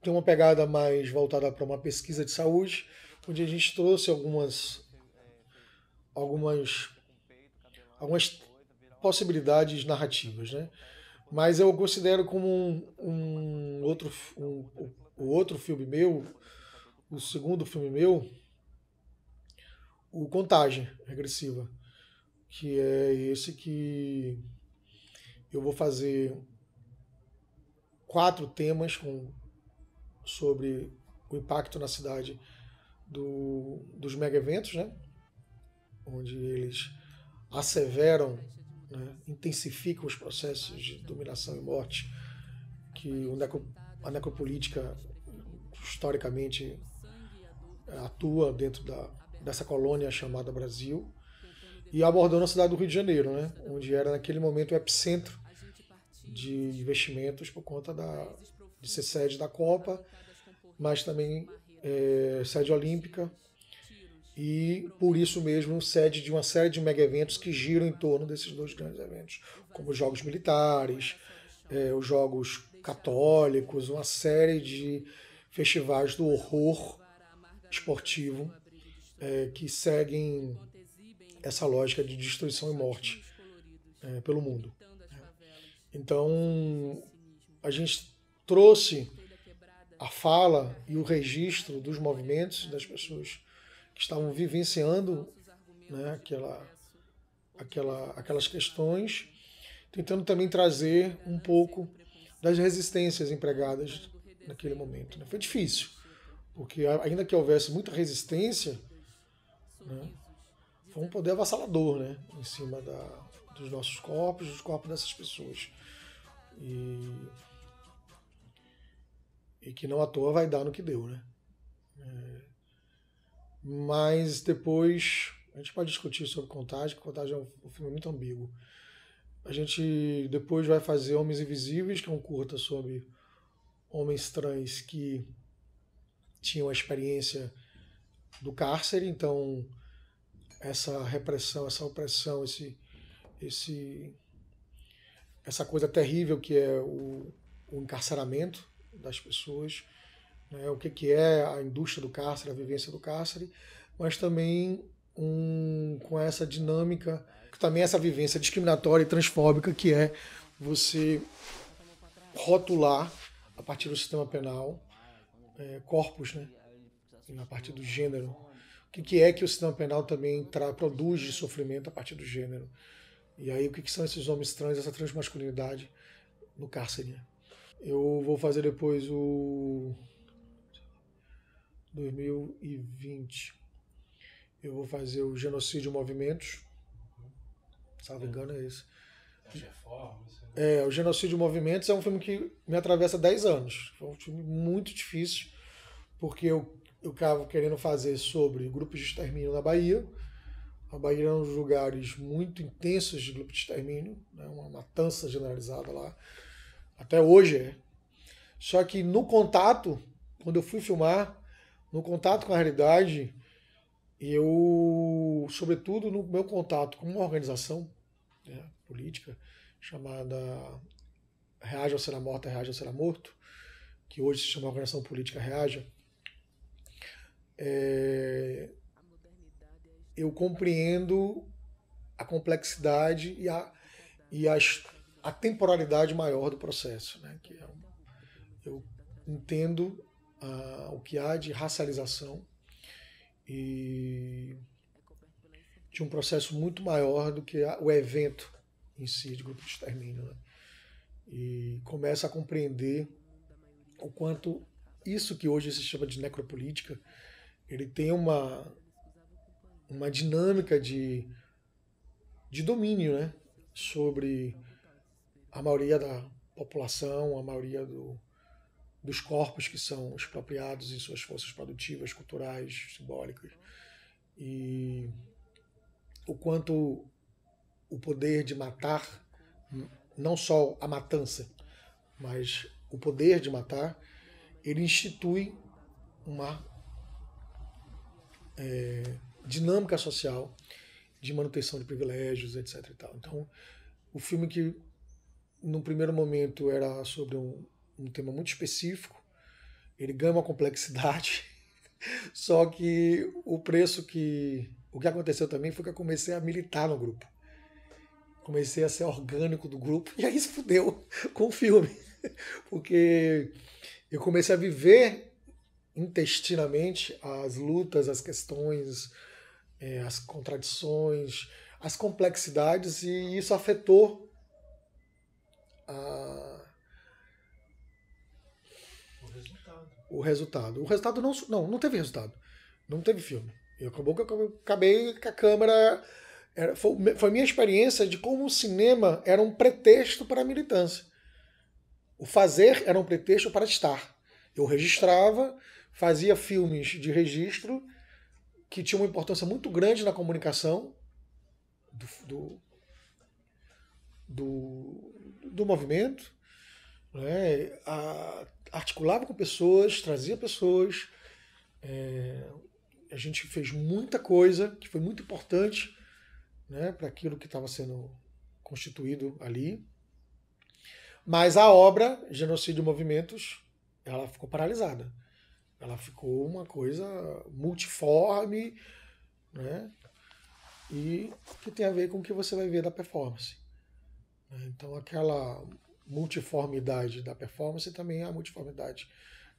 tem uma pegada mais voltada para uma pesquisa de saúde, onde a gente trouxe algumas algumas algumas possibilidades narrativas, né? Mas eu considero como um, um outro um, o outro filme meu, o segundo filme meu, o Contagem Regressiva que é esse que eu vou fazer quatro temas com, sobre o impacto na cidade do, dos mega eventos, né? onde eles asseveram, né? intensificam os processos de dominação e morte que a necropolítica historicamente atua dentro da, dessa colônia chamada Brasil e abordou a cidade do Rio de Janeiro, né? onde era naquele momento o epicentro de investimentos por conta da, de ser sede da Copa, mas também é, sede olímpica e por isso mesmo sede de uma série de mega eventos que giram em torno desses dois grandes eventos, como os Jogos Militares, é, os Jogos Católicos, uma série de festivais do horror esportivo é, que seguem essa lógica de destruição e morte é, pelo mundo. Né? Então, a gente trouxe a fala e o registro dos movimentos das pessoas que estavam vivenciando né, aquela, aquela, aquelas questões, tentando também trazer um pouco das resistências empregadas naquele momento. Né? Foi difícil, porque ainda que houvesse muita resistência, né, foi um poder avassalador, né? Em cima da, dos nossos corpos, dos corpos dessas pessoas. E, e que não à toa vai dar no que deu, né? É, mas depois a gente pode discutir sobre Contagem, porque Contagem é um filme muito ambíguo. A gente depois vai fazer Homens Invisíveis, que é um curta sobre homens trans que tinham a experiência do cárcere, então essa repressão, essa opressão, esse, esse, essa coisa terrível que é o, o encarceramento das pessoas, né, o que, que é a indústria do cárcere, a vivência do cárcere, mas também um, com essa dinâmica, também é essa vivência discriminatória e transfóbica que é você rotular a partir do sistema penal é, corpos, né, a partir do gênero o que é que o sistema penal também tra, produz de sofrimento a partir do gênero. E aí, o que, são esses homens trans, essa transmasculinidade no cárcere? Eu vou fazer depois o. 2020. Eu vou fazer o Genocídio Movimentos. Salvo hum. engano, é esse. Né? É, o Genocídio Movimentos é um filme que me atravessa 10 anos. Foi um filme muito difícil, porque eu eu estava querendo fazer sobre grupos de extermínio na Bahia. A Bahia é um dos lugares muito intensos de grupos de extermínio, né? uma matança generalizada lá. Até hoje é. Só que no contato, quando eu fui filmar, no contato com a realidade, eu, sobretudo no meu contato com uma organização né, política chamada Reage ou Será Morta, Reage ou Será Morto, que hoje se chama Organização Política Reaja, é, eu compreendo a complexidade e a, e a, a temporalidade maior do processo. Né? Que é um, eu entendo uh, o que há de racialização e de um processo muito maior do que a, o evento em si de grupo de extermínio. Né? E começa a compreender o quanto isso que hoje se chama de necropolítica ele tem uma, uma dinâmica de, de domínio né? sobre a maioria da população, a maioria do, dos corpos que são expropriados em suas forças produtivas, culturais, simbólicas. E o quanto o poder de matar, não só a matança, mas o poder de matar, ele institui uma é, dinâmica social de manutenção de privilégios, etc. Então, o filme que no primeiro momento era sobre um, um tema muito específico, ele ganha uma complexidade, só que o preço que o que aconteceu também foi que eu comecei a militar no grupo. Comecei a ser orgânico do grupo e aí se fudeu com o filme. Porque eu comecei a viver intestinamente as lutas, as questões, é, as contradições, as complexidades, e isso afetou a... o, resultado. o resultado. O resultado não, não, não teve resultado. Não teve filme. E acabou que eu acabei com a câmera. Era, foi, foi minha experiência de como o cinema era um pretexto para a militância. O fazer era um pretexto para estar. Eu registrava, fazia filmes de registro que tinham uma importância muito grande na comunicação do, do, do, do movimento, né? A, articulava com pessoas, trazia pessoas. É, a gente fez muita coisa que foi muito importante né, para aquilo que estava sendo constituído ali. Mas a obra Genocídio e Movimentos ela ficou paralisada. Ela ficou uma coisa multiforme, né? E que tem a ver com o que você vai ver da performance. Né? Então, aquela multiformidade da performance também é a multiformidade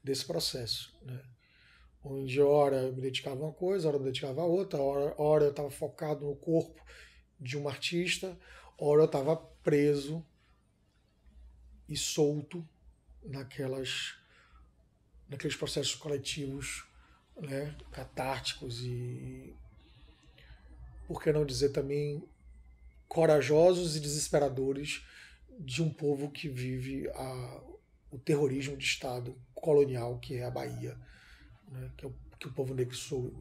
desse processo, né? Onde, hora eu me dedicava a uma coisa, hora eu me dedicava a outra, hora, hora eu estava focado no corpo de um artista, hora eu estava preso e solto naquelas naqueles processos coletivos né, catárticos e, por que não dizer também, corajosos e desesperadores de um povo que vive a, o terrorismo de Estado colonial que é a Bahia, né, que, é o, que o povo negro so,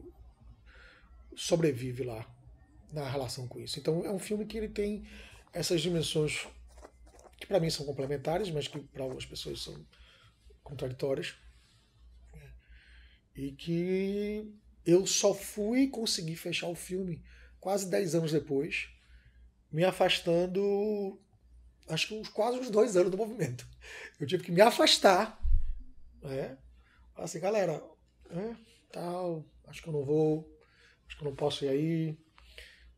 sobrevive lá na relação com isso. Então é um filme que ele tem essas dimensões que para mim são complementares, mas que para algumas pessoas são contraditórias. E que eu só fui conseguir fechar o filme quase 10 anos depois, me afastando, acho que uns, quase uns dois anos do movimento. Eu tive que me afastar, né? Assim, galera, é, tal, acho que eu não vou, acho que eu não posso ir aí,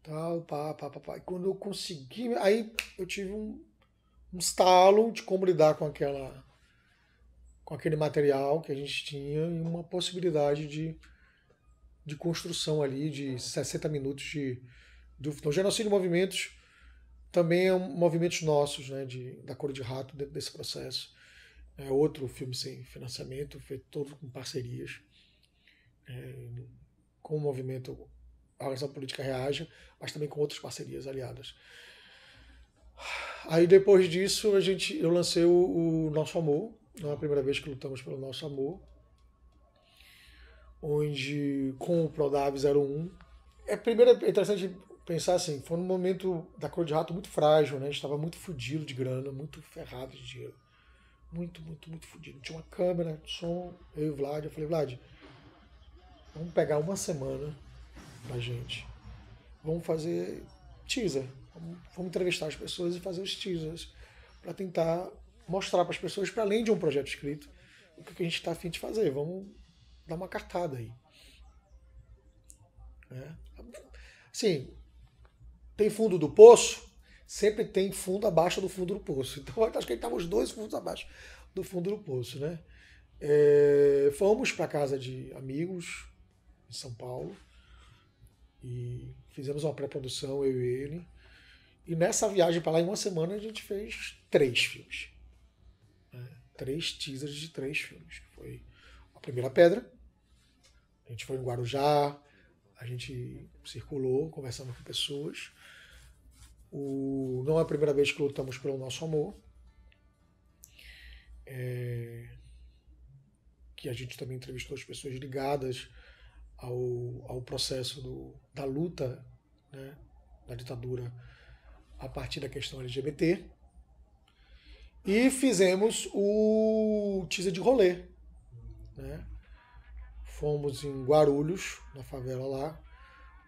tal, pá, pá, pá, pá. E quando eu consegui, aí eu tive um, um estalo de como lidar com aquela com aquele material que a gente tinha e uma possibilidade de, de construção ali de 60 minutos de, de então, genocídio movimentos também é um, movimentos nossos né de da cor de rato dentro desse processo é outro filme sem financiamento feito todo com parcerias é, com o movimento a organização política reage mas também com outras parcerias aliadas aí depois disso a gente eu lancei o, o nosso amor não é a primeira vez que lutamos pelo nosso amor. Onde, com o Prodav 01, é primeiro é interessante pensar assim, foi um momento da cor de rato muito frágil, né? A gente estava muito fodido de grana, muito ferrado de dinheiro. Muito, muito, muito fudido. Tinha uma câmera, som, eu e o Vlad. Eu falei, Vlad, vamos pegar uma semana pra gente. Vamos fazer teaser. Vamos, vamos entrevistar as pessoas e fazer os teasers para tentar mostrar para as pessoas, para além de um projeto escrito, o que a gente está afim de fazer. Vamos dar uma cartada aí. É. Sim, tem fundo do poço? Sempre tem fundo abaixo do fundo do poço. Então acho que ele estava os dois fundos abaixo do fundo do poço, né? É, fomos para casa de amigos em São Paulo e fizemos uma pré-produção eu e ele. E nessa viagem para lá em uma semana a gente fez três filmes três teasers de três filmes. Foi a primeira pedra. A gente foi em Guarujá, a gente circulou, conversando com pessoas. O, não é a primeira vez que lutamos pelo nosso amor. É, que a gente também entrevistou as pessoas ligadas ao, ao processo do, da luta né, da ditadura a partir da questão LGBT. E fizemos o teaser de rolê. Né? Fomos em Guarulhos, na favela lá,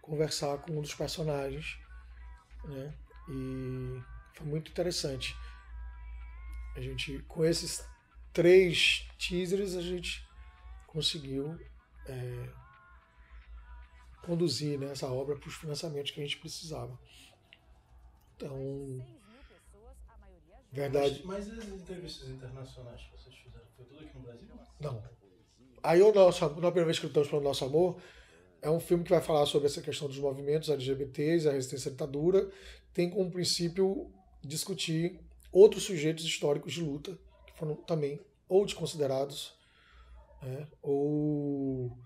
conversar com um dos personagens. Né? E foi muito interessante. A gente, com esses três teasers, a gente conseguiu é, conduzir né, essa obra para os financiamentos que a gente precisava. Então, Verdade. Mas, mas as entrevistas internacionais que vocês fizeram, foi tudo aqui no Brasil? Não. Aí o nosso, na primeira vez que lutamos pelo nosso amor, é um filme que vai falar sobre essa questão dos movimentos LGBTs, a resistência à ditadura, tem como princípio discutir outros sujeitos históricos de luta, que foram também ou desconsiderados, né, ou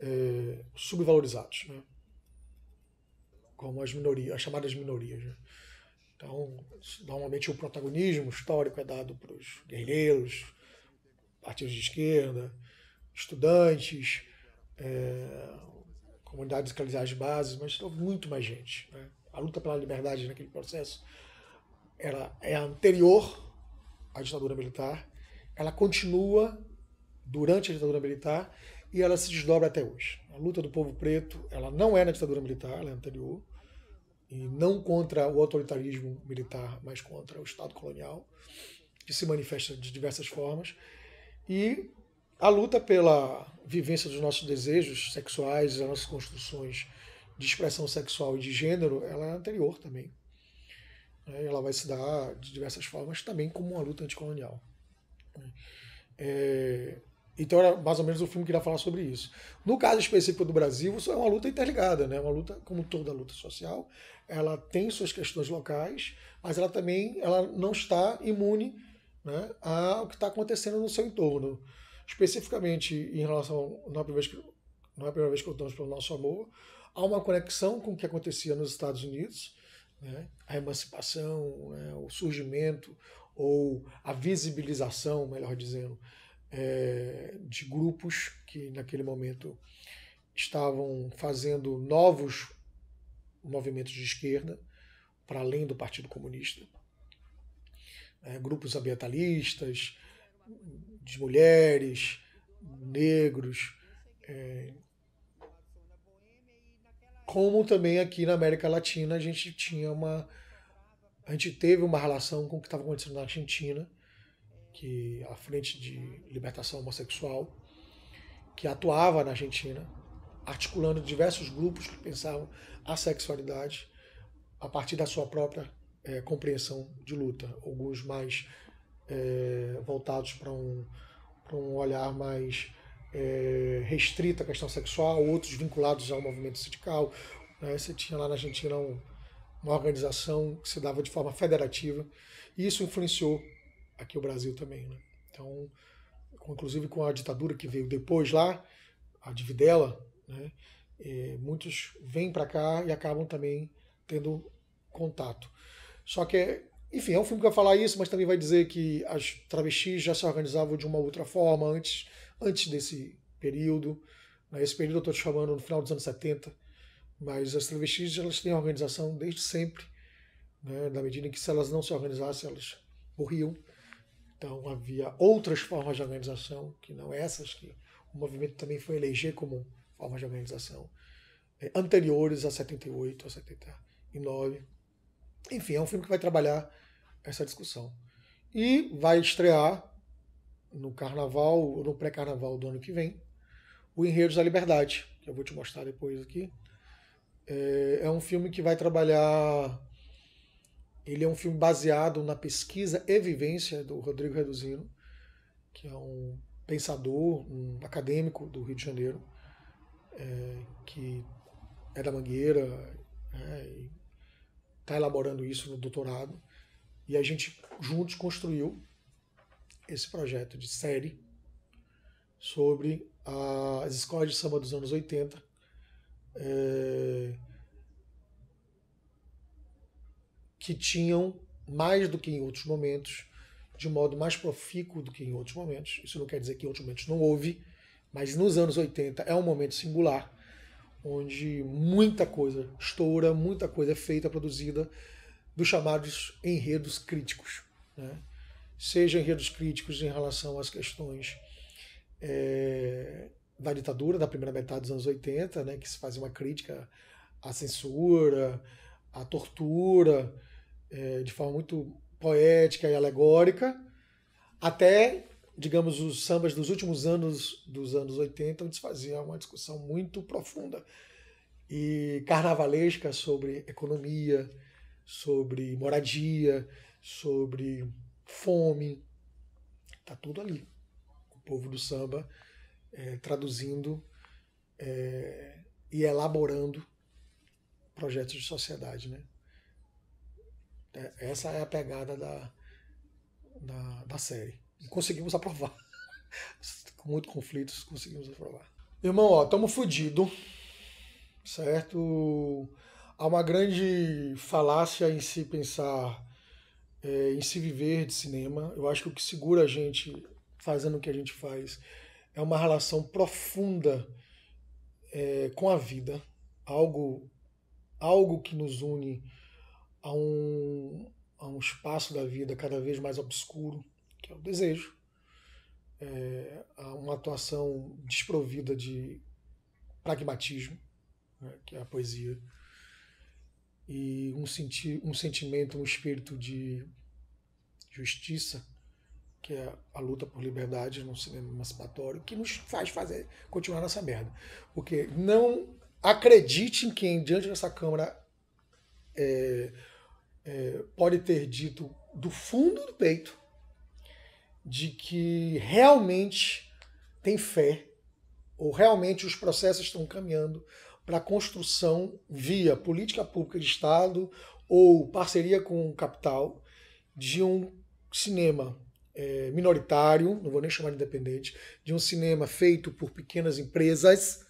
é, subvalorizados, né, como as minorias, as chamadas minorias. Né. Então, normalmente o protagonismo histórico é dado para os guerrilheiros, partidos de esquerda, estudantes, é, comunidades localizadas de base, mas houve muito mais gente. Né? A luta pela liberdade naquele processo ela é anterior à ditadura militar, ela continua durante a ditadura militar e ela se desdobra até hoje. A luta do povo preto ela não é na ditadura militar, ela é anterior, e não contra o autoritarismo militar, mas contra o Estado colonial, que se manifesta de diversas formas, e a luta pela vivência dos nossos desejos sexuais, das nossas construções de expressão sexual e de gênero, ela é anterior também. Né? Ela vai se dar de diversas formas também como uma luta anticolonial. É, então era mais ou menos o filme que iria falar sobre isso. No caso específico do Brasil, isso é uma luta interligada, né? uma luta como toda luta social, ela tem suas questões locais, mas ela também ela não está imune né, ao que está acontecendo no seu entorno. Especificamente em relação, não é a primeira vez que, não é a primeira vez que lutamos pelo nosso amor, há uma conexão com o que acontecia nos Estados Unidos, né, a emancipação, né, o surgimento ou a visibilização, melhor dizendo, é, de grupos que naquele momento estavam fazendo novos movimentos de esquerda, para além do Partido Comunista, é, grupos ambientalistas, de mulheres, negros, é, como também aqui na América Latina a gente tinha uma a gente teve uma relação com o que estava acontecendo na Argentina, que é a Frente de Libertação Homossexual, que atuava na Argentina, articulando diversos grupos que pensavam a sexualidade a partir da sua própria é, compreensão de luta. Alguns mais é, voltados para um, para um olhar mais é, restrito à questão sexual, outros vinculados ao movimento sindical. Né? Você tinha lá na Argentina um, uma organização que se dava de forma federativa, e isso influenciou aqui o Brasil também. Né? Então, inclusive com a ditadura que veio depois lá, a Dividela, né? E é, muitos vêm para cá e acabam também tendo contato. Só que, enfim, é um filme que vai falar isso, mas também vai dizer que as travestis já se organizavam de uma outra forma antes, antes desse período. Nesse né? Esse período eu estou te chamando no final dos anos 70, mas as travestis elas têm organização desde sempre, né? na medida em que se elas não se organizassem, elas morriam. Então havia outras formas de organização que não essas que o movimento também foi eleger como formas de organização é, anteriores a 78, a 79. Enfim, é um filme que vai trabalhar essa discussão. E vai estrear no carnaval, ou no pré-carnaval do ano que vem, O Enredos da Liberdade, que eu vou te mostrar depois aqui. É, é um filme que vai trabalhar. Ele é um filme baseado na pesquisa e vivência do Rodrigo Reduzino, que é um pensador, um acadêmico do Rio de Janeiro, é, que é da Mangueira, né, está elaborando isso no doutorado, e a gente juntos construiu esse projeto de série sobre a, as escolas de samba dos anos 80. É, que tinham mais do que em outros momentos, de modo mais profícuo do que em outros momentos. Isso não quer dizer que em outros momentos não houve, mas nos anos 80 é um momento singular, onde muita coisa estoura, muita coisa é feita, produzida, dos chamados enredos críticos. Né? Seja enredos críticos em relação às questões é, da ditadura, da primeira metade dos anos 80, né, que se faz uma crítica à censura, à tortura, é, de forma muito poética e alegórica, até digamos, os sambas dos últimos anos, dos anos 80, onde se fazia uma discussão muito profunda e carnavalesca sobre economia, sobre moradia, sobre fome. Está tudo ali. O povo do samba é, traduzindo é, e elaborando projetos de sociedade. Né? É, essa é a pegada da, da, da série conseguimos aprovar. Com muitos conflitos, conseguimos aprovar. Irmão, ó, estamos fodidos, certo? Há uma grande falácia em se pensar, é, em se viver de cinema. Eu acho que o que segura a gente fazendo o que a gente faz é uma relação profunda é, com a vida, algo, algo que nos une a um, a um espaço da vida cada vez mais obscuro, que é o desejo. É, uma atuação desprovida de pragmatismo, né, que é a poesia, e um, senti um sentimento, um espírito de justiça, que é a luta por liberdade no cinema emancipatório, que nos faz fazer continuar nessa merda. Porque não acredite em quem, diante dessa Câmara, é, é, pode ter dito do fundo do peito de que realmente tem fé, ou realmente os processos estão caminhando para a construção via política pública de Estado ou parceria com o capital de um cinema é, minoritário, não vou nem chamar de independente, de um cinema feito por pequenas empresas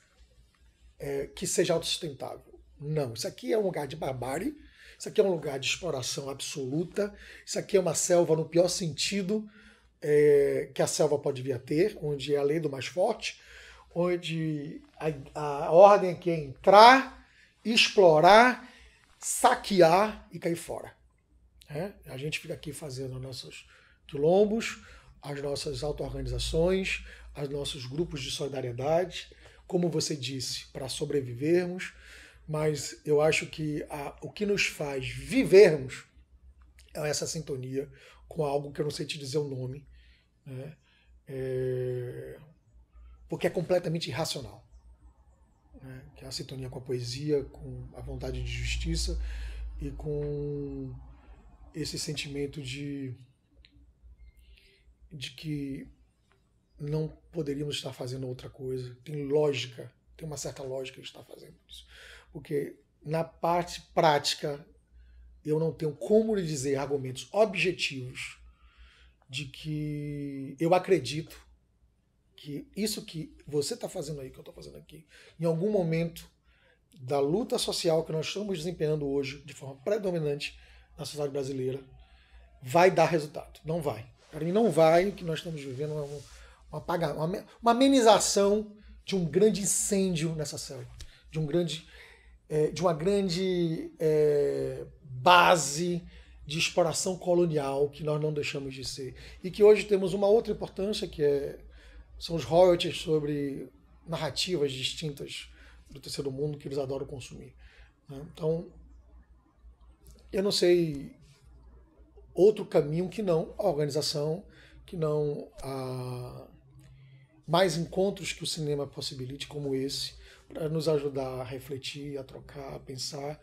é, que seja autossustentável. Não, isso aqui é um lugar de barbárie, isso aqui é um lugar de exploração absoluta, isso aqui é uma selva no pior sentido, é, que a selva pode vir a ter, onde é a lei do mais forte, onde a, a ordem aqui é, é entrar, explorar, saquear e cair fora. É? A gente fica aqui fazendo nossos quilombos, as nossas auto-organizações, os nossos grupos de solidariedade, como você disse, para sobrevivermos, mas eu acho que a, o que nos faz vivermos é essa sintonia com algo que eu não sei te dizer o nome, né? É... porque é completamente irracional. Né? Que é a sintonia com a poesia, com a vontade de justiça e com esse sentimento de, de que não poderíamos estar fazendo outra coisa. Tem lógica, tem uma certa lógica de estar fazendo isso. Porque na parte prática eu não tenho como lhe dizer argumentos objetivos de que eu acredito que isso que você está fazendo aí, que eu estou fazendo aqui, em algum momento da luta social que nós estamos desempenhando hoje de forma predominante na sociedade brasileira, vai dar resultado. Não vai. Para mim, não vai. O que nós estamos vivendo é uma, uma amenização de um grande incêndio nessa célula, de um grande, é, de uma grande é, base de exploração colonial que nós não deixamos de ser e que hoje temos uma outra importância que é são os royalties sobre narrativas distintas do terceiro mundo que eles adoram consumir. Né? Então, eu não sei outro caminho que não a organização, que não a mais encontros que o cinema possibilite como esse para nos ajudar a refletir, a trocar, a pensar.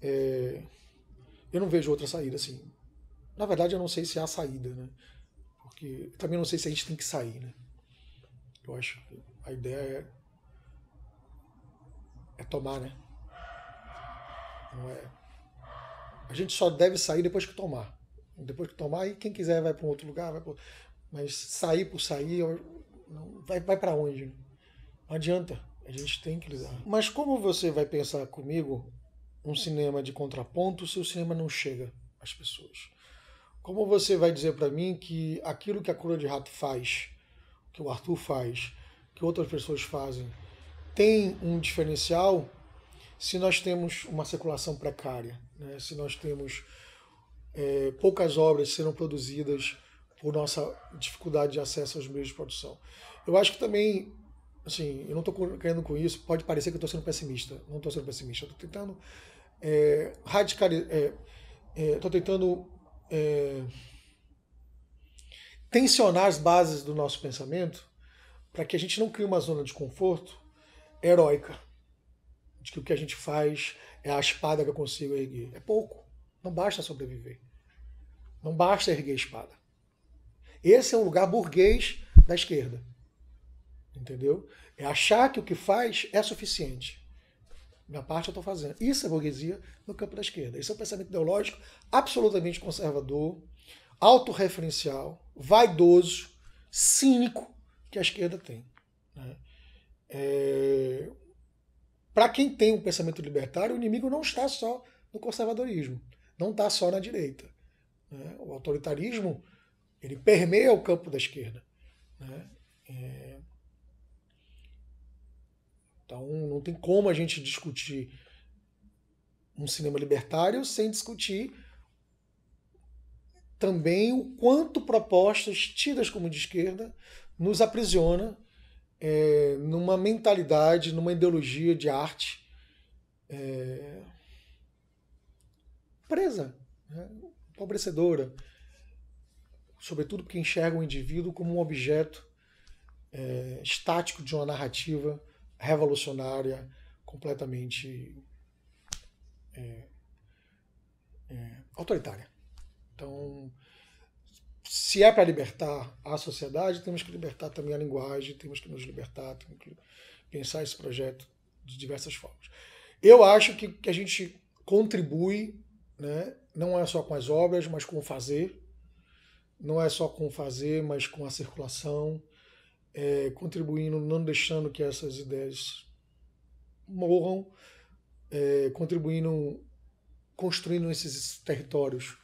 É eu não vejo outra saída, assim. Na verdade, eu não sei se há saída, né? Porque também não sei se a gente tem que sair, né? Eu acho que a ideia é, é tomar, né? Não é. A gente só deve sair depois que tomar. Depois que tomar, aí quem quiser vai para um outro lugar, vai pro... mas sair por sair, não... vai, vai para onde? Né? Não adianta. A gente tem que lidar. Mas como você vai pensar comigo um cinema de contraponto se o cinema não chega às pessoas? Como você vai dizer para mim que aquilo que a Cura de Rato faz, que o Arthur faz, que outras pessoas fazem, tem um diferencial se nós temos uma circulação precária, né? se nós temos é, poucas obras sendo produzidas por nossa dificuldade de acesso aos meios de produção. Eu acho que também, assim, eu não estou querendo com isso, pode parecer que eu estou sendo pessimista, não estou sendo pessimista, estou tentando é, radicalizar. Estou é, é tentando é, tensionar as bases do nosso pensamento para que a gente não crie uma zona de conforto heróica, de que o que a gente faz é a espada que eu consigo erguer. É pouco. Não basta sobreviver. Não basta erguer a espada. Esse é um lugar burguês da esquerda. Entendeu? É achar que o que faz é suficiente. Minha parte eu estou fazendo. Isso é burguesia no campo da esquerda. Isso é um pensamento ideológico absolutamente conservador, autorreferencial, vaidoso, cínico que a esquerda tem. Né? É... Para quem tem um pensamento libertário, o inimigo não está só no conservadorismo, não está só na direita. Né? O autoritarismo ele permeia o campo da esquerda. Né? É... Então não tem como a gente discutir um cinema libertário sem discutir também o quanto propostas tidas como de esquerda nos aprisiona é, numa mentalidade, numa ideologia de arte é, presa, né? empobrecedora, sobretudo porque enxerga o indivíduo como um objeto é, estático de uma narrativa revolucionária, completamente é, é, autoritária. Então, se é para libertar a sociedade, temos que libertar também a linguagem, temos que nos libertar, temos que pensar esse projeto de diversas formas. Eu acho que, que a gente contribui, né, não é só com as obras, mas com o fazer, não é só com o fazer, mas com a circulação, é, contribuindo, não deixando que essas ideias morram, é, contribuindo, construindo esses territórios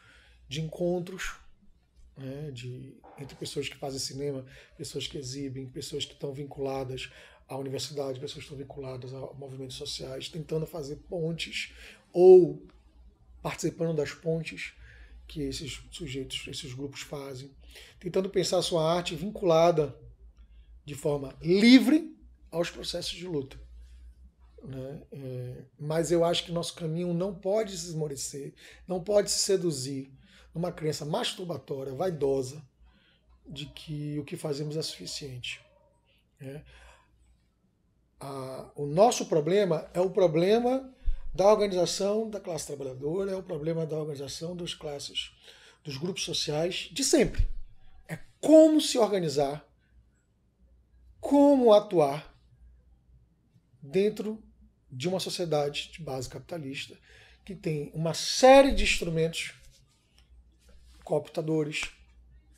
de encontros né, de, entre pessoas que fazem cinema, pessoas que exibem, pessoas que estão vinculadas à universidade, pessoas que estão vinculadas a movimentos sociais, tentando fazer pontes ou participando das pontes que esses sujeitos, esses grupos fazem, tentando pensar a sua arte vinculada de forma livre aos processos de luta. Né? É, mas eu acho que nosso caminho não pode se esmorecer, não pode se seduzir numa crença masturbatória, vaidosa, de que o que fazemos é suficiente. Né? A, o nosso problema é o problema da organização da classe trabalhadora, é o problema da organização dos classes, dos grupos sociais de sempre. É como se organizar como atuar dentro de uma sociedade de base capitalista que tem uma série de instrumentos cooptadores,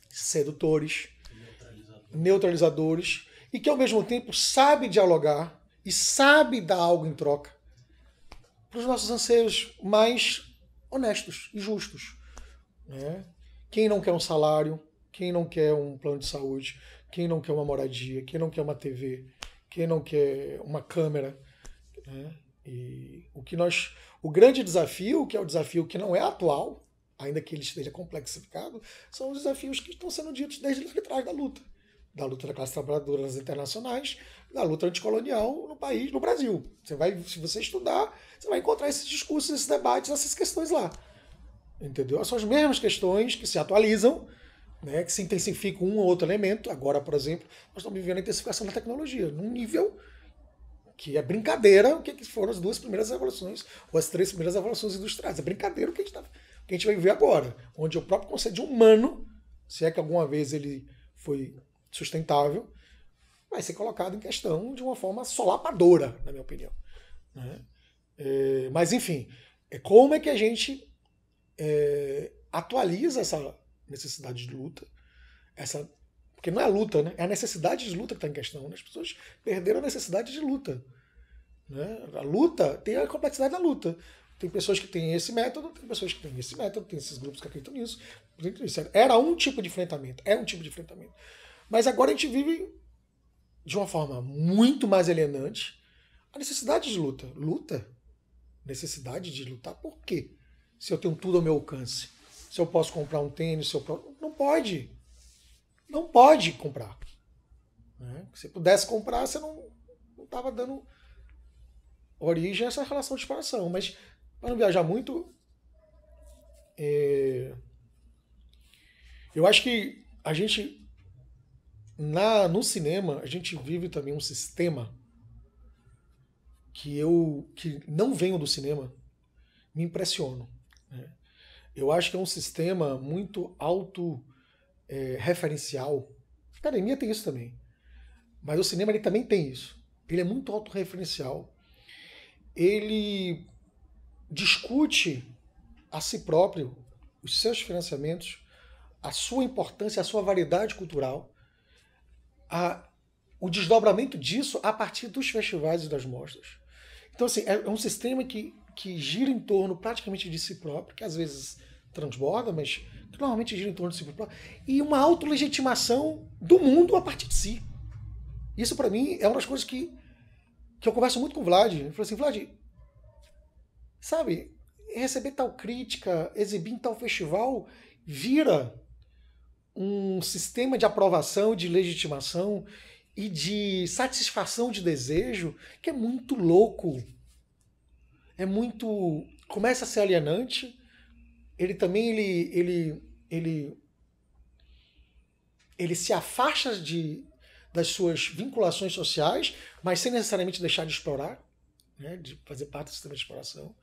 sedutores, neutralizadores. neutralizadores e que ao mesmo tempo sabe dialogar e sabe dar algo em troca para os nossos anseios mais honestos e justos. Né? Quem não quer um salário, quem não quer um plano de saúde, quem não quer uma moradia? Quem não quer uma TV? Quem não quer uma câmera? Né? E o que nós, o grande desafio, que é o desafio que não é atual, ainda que ele esteja complexificado, são os desafios que estão sendo ditos desde lá atrás da luta, da luta da classe trabalhadora nas internacionais, da luta anticolonial no país, no Brasil. Você vai, se você estudar, você vai encontrar esses discursos, esses debates, essas questões lá. Entendeu? São as mesmas questões que se atualizam né, que se intensifica um ou outro elemento. Agora, por exemplo, nós estamos vivendo a intensificação da tecnologia, num nível que é brincadeira o que foram as duas primeiras revoluções, ou as três primeiras revoluções industriais. É brincadeira o que a gente, tá, que a gente vai viver agora, onde o próprio conceito de humano, se é que alguma vez ele foi sustentável, vai ser colocado em questão de uma forma solapadora, na minha opinião. Né? É, mas, enfim, é como é que a gente é, atualiza essa necessidade de luta, essa porque não é a luta, né? É a necessidade de luta que está em questão. Né? As pessoas perderam a necessidade de luta. Né? A luta tem a complexidade da luta. Tem pessoas que têm esse método, tem pessoas que têm esse método, tem esses grupos que acreditam nisso. Era um tipo de enfrentamento, é um tipo de enfrentamento. Mas agora a gente vive de uma forma muito mais alienante a necessidade de luta. Luta? Necessidade de lutar por quê? Se eu tenho tudo ao meu alcance se eu posso comprar um tênis, se eu posso... não pode, não pode comprar. Né? Se pudesse comprar, você não estava dando origem a essa relação de separação. Mas para não viajar muito, é... eu acho que a gente na no cinema a gente vive também um sistema que eu que não venho do cinema me impressiono eu acho que é um sistema muito auto-referencial. É, a academia tem isso também. Mas o cinema ele também tem isso. Ele é muito autorreferencial. Ele discute a si próprio os seus financiamentos, a sua importância, a sua variedade cultural, a, o desdobramento disso a partir dos festivais e das mostras. Então, assim, é, é um sistema que que gira em torno praticamente de si próprio, que às vezes transborda, mas que normalmente gira em torno de si próprio, e uma autolegitimação do mundo a partir de si. Isso para mim é uma das coisas que, que eu converso muito com o Vlad. Eu falo assim, Vlad, sabe, receber tal crítica, exibir em tal festival, vira um sistema de aprovação, de legitimação e de satisfação de desejo que é muito louco é muito. começa a ser alienante. Ele também ele, ele, ele, ele se afasta de, das suas vinculações sociais, mas sem necessariamente deixar de explorar, né, de fazer parte do sistema de exploração.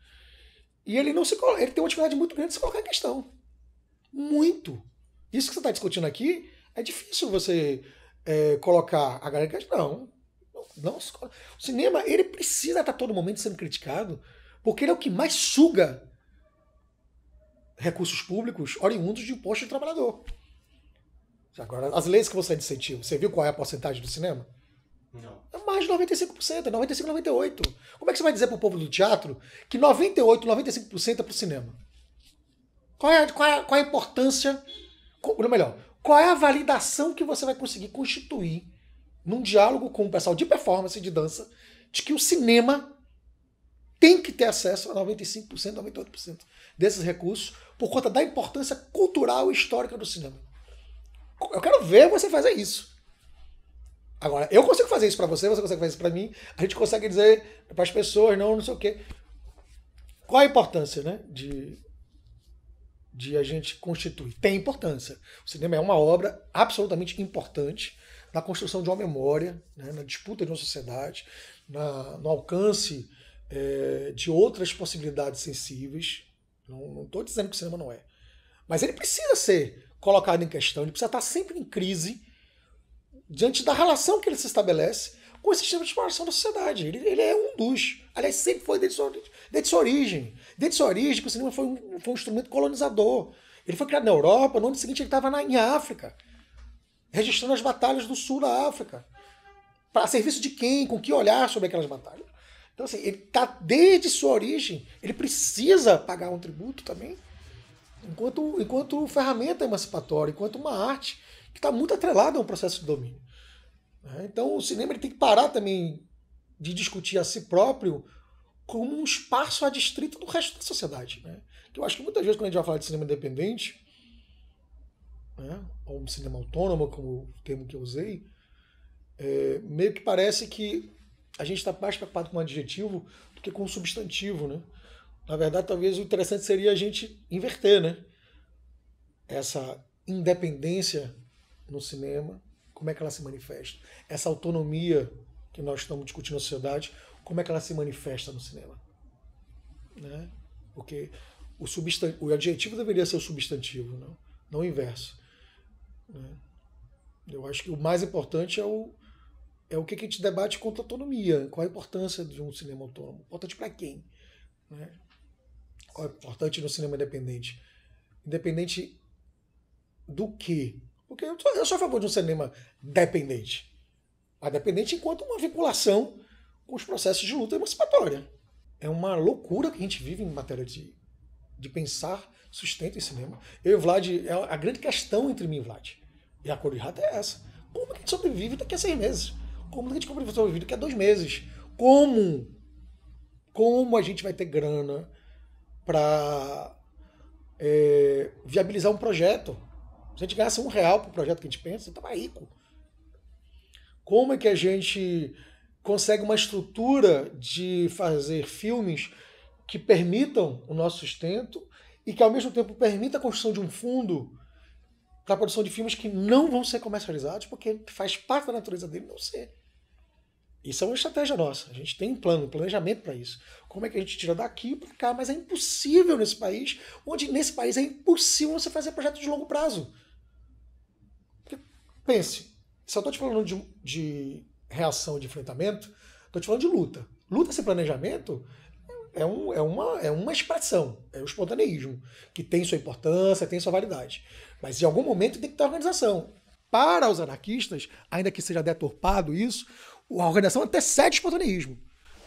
E ele não se ele tem uma dificuldade muito grande de se colocar em questão. Muito. Isso que você está discutindo aqui é difícil você é, colocar a galera que questão. Não, não, o cinema ele precisa estar tá todo momento sendo criticado porque ele é o que mais suga recursos públicos oriundos de imposto de trabalhador. Agora, as leis que você incentiva, você viu qual é a porcentagem do cinema? Não. É mais de 95%, é 95, 98%. Como é que você vai dizer para o povo do teatro que 98, 95% é o cinema? Qual é, qual é, qual é a importância, ou melhor, qual é a validação que você vai conseguir constituir num diálogo com o pessoal de performance, de dança, de que o cinema tem que ter acesso a 95%, 98% desses recursos por conta da importância cultural e histórica do cinema. Eu quero ver você fazer isso. Agora, eu consigo fazer isso para você, você consegue fazer isso para mim, a gente consegue dizer para as pessoas, não, não sei o quê. Qual a importância, né, de de a gente constituir? Tem importância. O cinema é uma obra absolutamente importante na construção de uma memória, né, na disputa de uma sociedade, na, no alcance é, de outras possibilidades sensíveis. Não estou dizendo que o cinema não é. Mas ele precisa ser colocado em questão, ele precisa estar sempre em crise diante da relação que ele se estabelece com esse sistema de exploração da sociedade. Ele, ele é um dos. Aliás, sempre foi desde sua, desde sua origem. Desde sua origem, o cinema foi um, foi um instrumento colonizador. Ele foi criado na Europa, no ano seguinte ele estava em África, registrando as batalhas do sul da África. Para serviço de quem? Com que olhar sobre aquelas batalhas? Então, assim, ele tá desde sua origem, ele precisa pagar um tributo também, enquanto, enquanto ferramenta emancipatória, enquanto uma arte que está muito atrelada a um processo de domínio. Né? Então, o cinema ele tem que parar também de discutir a si próprio como um espaço adstrito do resto da sociedade. Né? eu acho que muitas vezes, quando a gente vai falar de cinema independente, né? ou um cinema autônomo, como o termo que eu usei, é, meio que parece que a gente está mais preocupado com o adjetivo do que com o substantivo, né? Na verdade, talvez o interessante seria a gente inverter, né? Essa independência no cinema, como é que ela se manifesta? Essa autonomia que nós estamos discutindo na sociedade, como é que ela se manifesta no cinema? Né? Porque o, o adjetivo deveria ser o substantivo, não, não o inverso. Né? Eu acho que o mais importante é o, é o que a gente debate contra a autonomia. Qual a importância de um cinema autônomo? Importante para quem? Né? Qual é importante no cinema independente? Independente do quê? Porque eu, sou a favor de um cinema dependente. A dependente enquanto uma vinculação com os processos de luta emancipatória. É uma loucura que a gente vive em matéria de, de pensar sustento em cinema. Eu e Vlad, é a grande questão entre mim e Vlad e a Cor de Rato é essa. Como que a gente sobrevive daqui a seis meses? Como a gente compra professor ouvido que é dois meses? Como? Como a gente vai ter grana para é, viabilizar um projeto? Se a gente ganhasse um real pro projeto que a gente pensa, você estava rico. Como é que a gente consegue uma estrutura de fazer filmes que permitam o nosso sustento e que ao mesmo tempo permita a construção de um fundo para a produção de filmes que não vão ser comercializados, porque faz parte da natureza dele não ser. Isso é uma estratégia nossa. A gente tem um plano, um planejamento para isso. Como é que a gente tira daqui para cá? Mas é impossível nesse país, onde nesse país é impossível você fazer projeto de longo prazo. Porque, pense, se eu estou te falando de, de reação, de enfrentamento, estou te falando de luta. Luta sem planejamento é, é um, é, uma, é uma expressão, é o espontaneísmo, que tem sua importância, tem sua validade. Mas em algum momento tem que ter organização. Para os anarquistas, ainda que seja deturpado isso, a organização até o espontaneismo.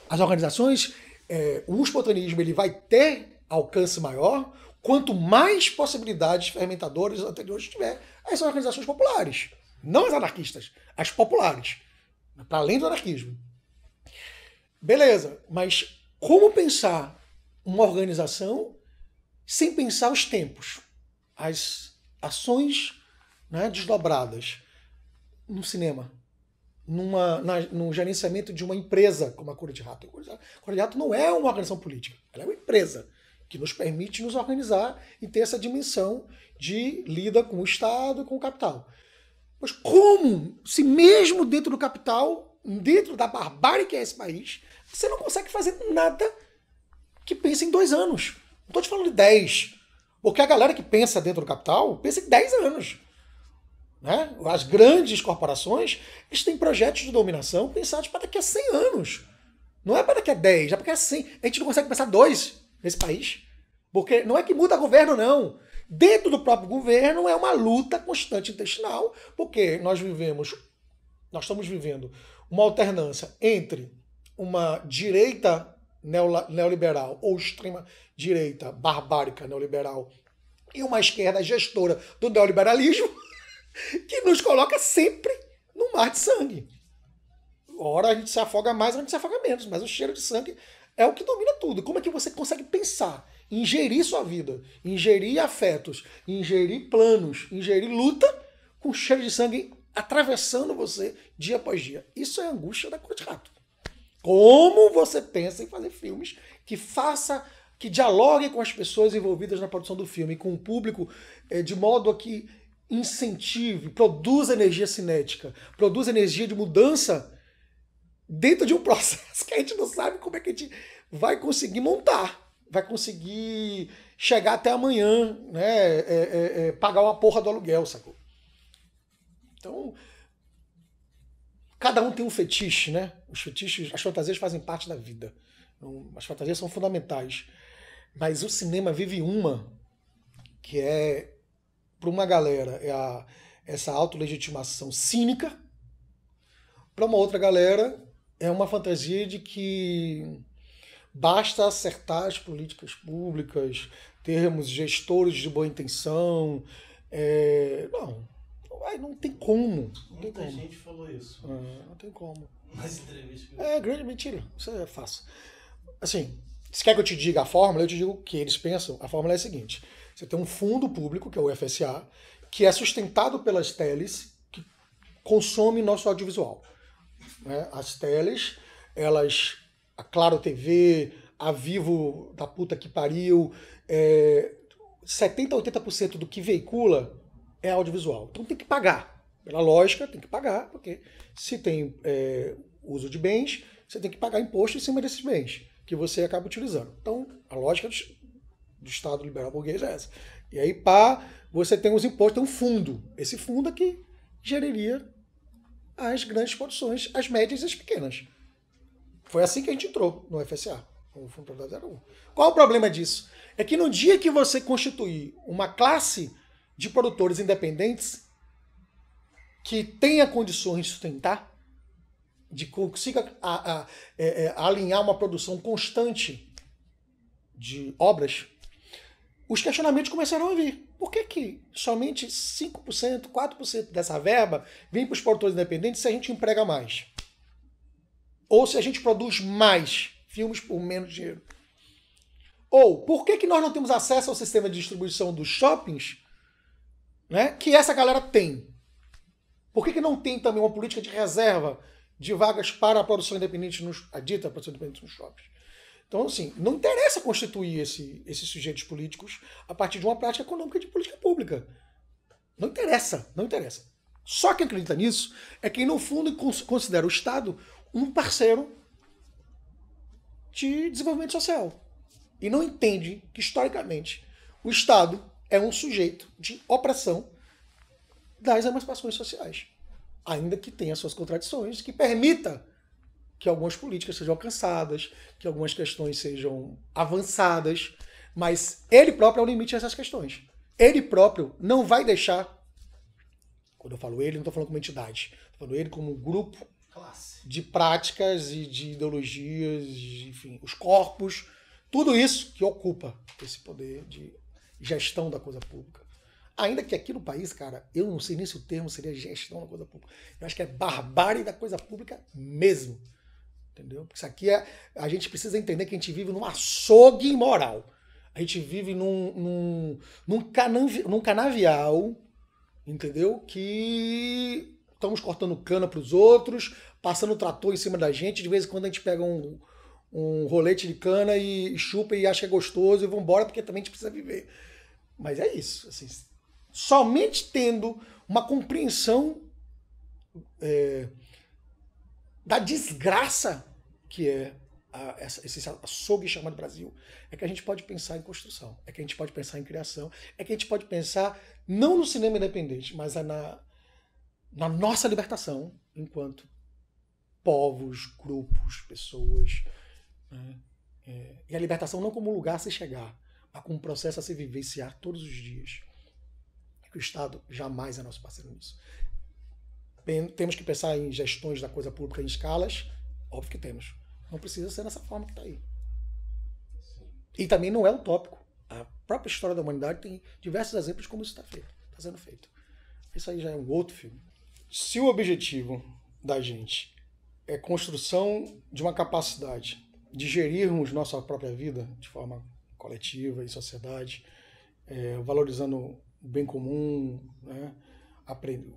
As organizações, é, o espontaneismo, ele vai ter alcance maior quanto mais possibilidades fermentadoras anteriores tiver. Aí são organizações populares, não as anarquistas, as populares, para além do anarquismo. Beleza, mas como pensar uma organização sem pensar os tempos, as ações né, desdobradas no cinema? numa, na, no gerenciamento de uma empresa como a Cura de Rato. A Cura de Rato não é uma organização política, ela é uma empresa que nos permite nos organizar e ter essa dimensão de lida com o Estado, e com o capital. Mas como, se mesmo dentro do capital, dentro da barbárie que é esse país, você não consegue fazer nada que pense em dois anos? Não estou te falando de dez, porque a galera que pensa dentro do capital pensa em dez anos. Né? As grandes corporações eles têm projetos de dominação pensados para daqui a 100 anos. Não é para daqui a 10, é para daqui a é 100. A gente não consegue pensar dois nesse país. Porque não é que muda governo, não. Dentro do próprio governo é uma luta constante intestinal, porque nós vivemos, nós estamos vivendo uma alternância entre uma direita neoliberal ou extrema direita barbárica neoliberal e uma esquerda gestora do neoliberalismo. que nos coloca sempre no mar de sangue. Ora a gente se afoga mais, a gente se afoga menos, mas o cheiro de sangue é o que domina tudo. Como é que você consegue pensar, ingerir sua vida, ingerir afetos, ingerir planos, ingerir luta com cheiro de sangue atravessando você dia após dia? Isso é angústia da cor de rato. Como você pensa em fazer filmes que faça que dialogue com as pessoas envolvidas na produção do filme, com o público, eh, de modo a que incentive, produza energia cinética, produza energia de mudança dentro de um processo que a gente não sabe como é que a gente vai conseguir montar, vai conseguir chegar até amanhã, né? É, é, é, pagar uma porra do aluguel, sacou? Então, cada um tem um fetiche, né? Os fetiches, as fantasias fazem parte da vida. Então, as fantasias são fundamentais. Mas o cinema vive uma, que é para uma galera é a, essa autolegitimação cínica, para uma outra galera é uma fantasia de que basta acertar as políticas públicas, termos gestores de boa intenção. É, não, não tem como. Não Muita tem como. gente falou isso. É, não tem como. Mas entrevista. É, grande mentira. Isso é fácil. Assim, se quer que eu te diga a fórmula, eu te digo o que eles pensam. A fórmula é a seguinte: você tem um fundo público, que é o FSA, que é sustentado pelas teles que consome nosso audiovisual. Né? As teles, elas, a Claro TV, a Vivo da puta que pariu, é, 70% a 80% do que veicula é audiovisual. Então tem que pagar. Pela lógica, tem que pagar, porque se tem é, uso de bens, você tem que pagar imposto em cima desses bens que você acaba utilizando. Então, a lógica do Estado liberal burguês é essa. E aí, pá, você tem os impostos, tem um fundo. Esse fundo aqui é geriria as grandes produções, as médias e as pequenas. Foi assim que a gente entrou no FSA, o Fundo Produtivo 01. Qual o problema disso? É que no dia que você constituir uma classe de produtores independentes que tenha condições de sustentar, de consiga a, a, é, é, alinhar uma produção constante de obras, os questionamentos começaram a vir. Por que, que somente 5%, 4% dessa verba vem para os produtores independentes se a gente emprega mais? Ou se a gente produz mais filmes por menos dinheiro? Ou por que, que nós não temos acesso ao sistema de distribuição dos shoppings né, que essa galera tem? Por que, que não tem também uma política de reserva de vagas para a produção independente, nos, a dita produção independente nos shoppings? Então, assim, não interessa constituir esse, esses sujeitos políticos a partir de uma prática econômica de política pública. Não interessa, não interessa. Só quem acredita nisso é quem, no fundo, considera o Estado um parceiro de desenvolvimento social. E não entende que, historicamente, o Estado é um sujeito de opressão das emancipações sociais. Ainda que tenha suas contradições, que permita que algumas políticas sejam alcançadas, que algumas questões sejam avançadas, mas ele próprio é o limite dessas questões. Ele próprio não vai deixar. Quando eu falo ele, não estou falando como entidade, estou falando ele como um grupo Classe. de práticas e de ideologias, enfim, os corpos, tudo isso que ocupa esse poder de gestão da coisa pública. Ainda que aqui no país, cara, eu não sei nem se o termo seria gestão da coisa pública. Eu acho que é barbárie da coisa pública mesmo. Entendeu? Porque isso aqui é. A gente precisa entender que a gente vive num açougue imoral. A gente vive num, num, num, canavi, num canavial, entendeu? Que estamos cortando cana para os outros, passando trator em cima da gente. De vez em quando a gente pega um, um rolete de cana e, e chupa e acha que é gostoso e vambora, embora porque também a gente precisa viver. Mas é isso. Assim, somente tendo uma compreensão. É, da desgraça que é a, essa, esse açougue chamado Brasil, é que a gente pode pensar em construção, é que a gente pode pensar em criação, é que a gente pode pensar não no cinema independente, mas é na, na nossa libertação enquanto povos, grupos, pessoas. Né? É, e a libertação não como lugar a se chegar, mas como um processo a se vivenciar todos os dias. Que o Estado jamais é nosso parceiro nisso. Temos que pensar em gestões da coisa pública em escalas? Óbvio que temos. Não precisa ser nessa forma que está aí. E também não é utópico. A própria história da humanidade tem diversos exemplos de como isso está feito, está sendo feito. Isso aí já é um outro filme. Se o objetivo da gente é construção de uma capacidade de gerirmos nossa própria vida de forma coletiva, em sociedade, é, valorizando o bem comum, né?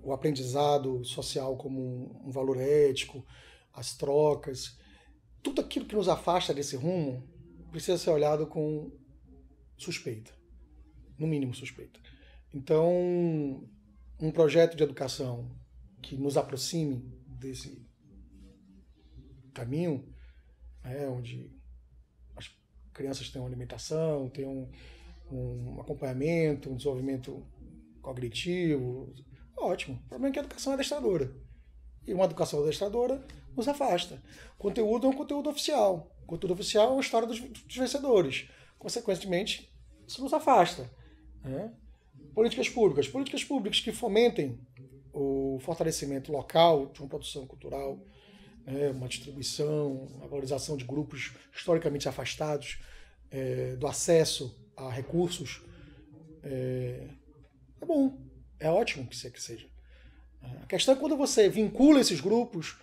o aprendizado social como um valor ético, as trocas, tudo aquilo que nos afasta desse rumo precisa ser olhado com suspeita, no mínimo suspeita. Então, um projeto de educação que nos aproxime desse caminho, né, onde as crianças tenham alimentação, tenham um acompanhamento, um desenvolvimento cognitivo, Ótimo. O problema é que a educação é adestradora. E uma educação adestradora nos afasta. conteúdo é um conteúdo oficial. conteúdo oficial é a história dos, dos vencedores. Consequentemente, isso nos afasta. Né? Políticas públicas. Políticas públicas que fomentem o fortalecimento local de uma produção cultural, né? uma distribuição, a valorização de grupos historicamente afastados, é, do acesso a recursos. É, é bom. É ótimo que seja. A questão é quando você vincula esses grupos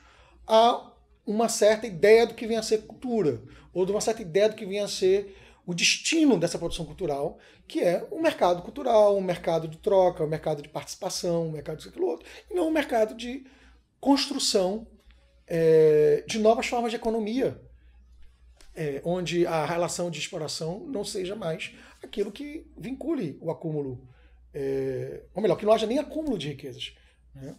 a uma certa ideia do que vem a ser cultura, ou de uma certa ideia do que vem a ser o destino dessa produção cultural, que é o um mercado cultural, um mercado de troca, um mercado de participação, um mercado de aquilo outro, e não um mercado de construção é, de novas formas de economia, é, onde a relação de exploração não seja mais aquilo que vincule o acúmulo é, ou melhor, que não haja nem acúmulo de riquezas. Né?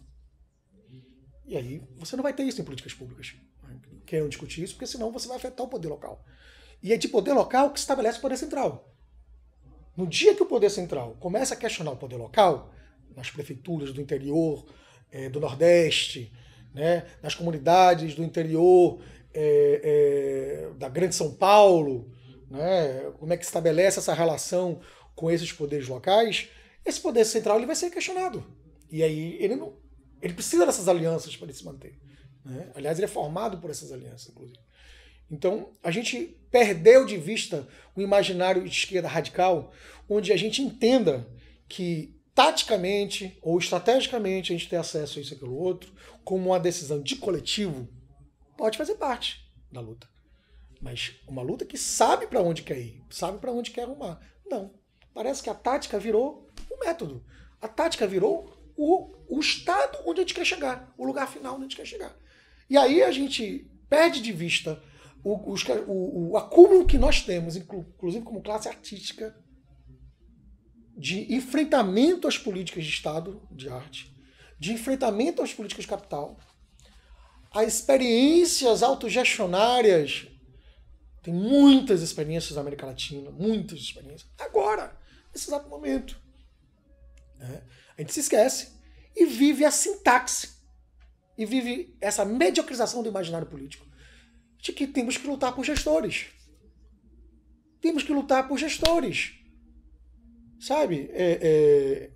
E aí você não vai ter isso em políticas públicas. Né? Queiram discutir isso, porque senão você vai afetar o poder local. E é de poder local que se estabelece o poder central. No dia que o poder central começa a questionar o poder local, nas prefeituras do interior, é, do Nordeste, né, nas comunidades do interior é, é, da Grande São Paulo, né, como é que se estabelece essa relação com esses poderes locais, esse poder central ele vai ser questionado. E aí ele não, ele precisa dessas alianças para ele se manter. Né? Aliás, ele é formado por essas alianças, inclusive. Então, a gente perdeu de vista o imaginário de esquerda radical, onde a gente entenda que taticamente ou estrategicamente a gente tem acesso a isso, aquilo, outro, como uma decisão de coletivo, pode fazer parte da luta. Mas uma luta que sabe para onde quer ir, sabe para onde quer arrumar. Não. Parece que a tática virou método. A tática virou o, o estado onde a gente quer chegar, o lugar final onde a gente quer chegar. E aí a gente perde de vista o, o, o acúmulo que nós temos, inclusive como classe artística, de enfrentamento às políticas de Estado de arte, de enfrentamento às políticas de capital, a experiências autogestionárias. Tem muitas experiências na América Latina, muitas experiências. Agora, nesse exato momento. Né? A gente se esquece e vive a sintaxe. E vive essa mediocrização do imaginário político de que temos que lutar por gestores. Temos que lutar por gestores. Sabe? É, é...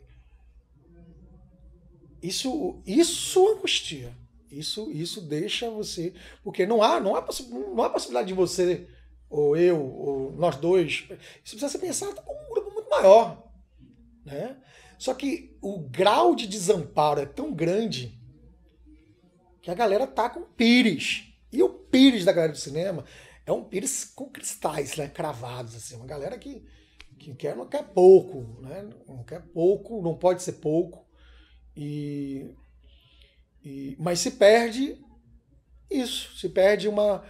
Isso, isso angustia. Isso, isso deixa você. Porque não há, não, há possi... não há possibilidade de você, ou eu, ou nós dois. Isso precisa ser pensado como um grupo muito maior. Né? Só que o grau de desamparo é tão grande que a galera tá com pires. E o pires da galera do cinema é um pires com cristais, né? Cravados, assim. Uma galera que, que quer, não quer pouco, né? Não quer pouco, não pode ser pouco. E, e mas se perde isso, se perde uma,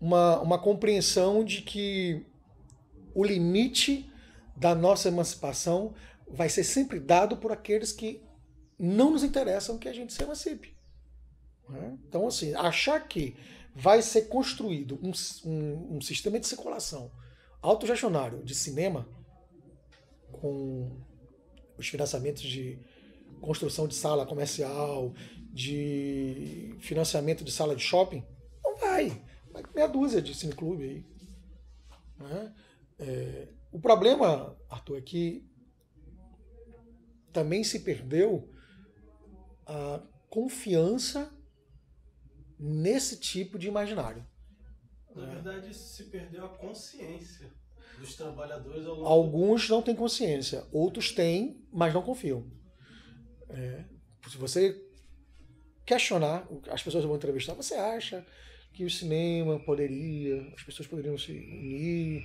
uma, uma compreensão de que o limite da nossa emancipação vai ser sempre dado por aqueles que não nos interessam que a gente se emancipe. Né? Então, assim, achar que vai ser construído um, um, um sistema de circulação autogestionário de cinema com os financiamentos de construção de sala comercial, de financiamento de sala de shopping, não vai. Vai meia dúzia de cineclube aí. Né? É, o problema, Arthur, é que também se perdeu a confiança nesse tipo de imaginário. Na né? verdade, se perdeu a consciência dos trabalhadores ao longo Alguns não têm consciência, outros têm, mas não confiam. É, se você questionar, as pessoas vão entrevistar, você acha que o cinema poderia, as pessoas poderiam se unir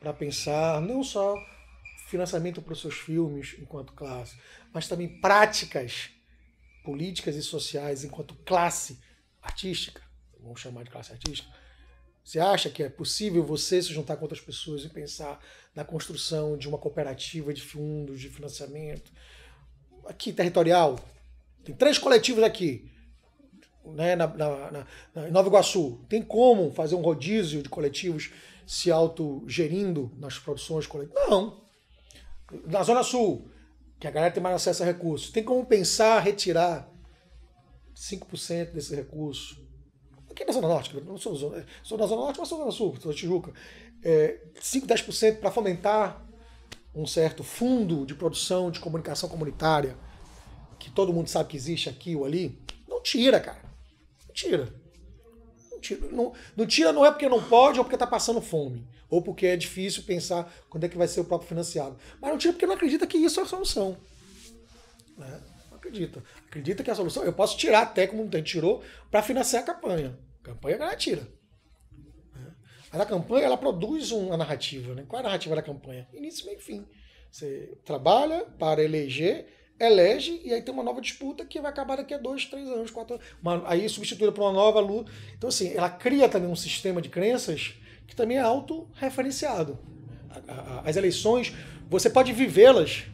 para pensar não só financiamento para os seus filmes enquanto classe, mas também práticas políticas e sociais enquanto classe artística, vamos chamar de classe artística. Você acha que é possível você se juntar com outras pessoas e pensar na construção de uma cooperativa de fundos, de financiamento? Aqui, territorial, tem três coletivos aqui, né, na, na, na, na Nova Iguaçu. Tem como fazer um rodízio de coletivos se autogerindo nas produções coletivas? Não na Zona Sul, que a galera tem mais acesso a recursos, tem como pensar retirar 5% desse recurso? Aqui na Zona Norte, não sou, zona, sou na Zona Norte, mas sou na Zona Sul, sou da Tijuca. É, 5, 10% para fomentar um certo fundo de produção de comunicação comunitária, que todo mundo sabe que existe aqui ou ali, não tira, cara. Não tira. Não tira não, não, tira não é porque não pode ou porque está passando fome ou porque é difícil pensar quando é que vai ser o próprio financiado. Mas não tira porque não acredita que isso é a solução. Né? Não acredita. Acredita que é a solução. Eu posso tirar até como um gente tirou para financiar a campanha. A campanha a galera tira. Né? Mas a campanha ela produz uma narrativa. Né? Qual é a narrativa da campanha? Início, meio e fim. Você trabalha para eleger, elege e aí tem uma nova disputa que vai acabar daqui a dois, três anos, quatro anos. Uma, aí substitui por uma nova luta. Então, assim, ela cria também um sistema de crenças que também é autorreferenciado. As eleições, você pode vivê-las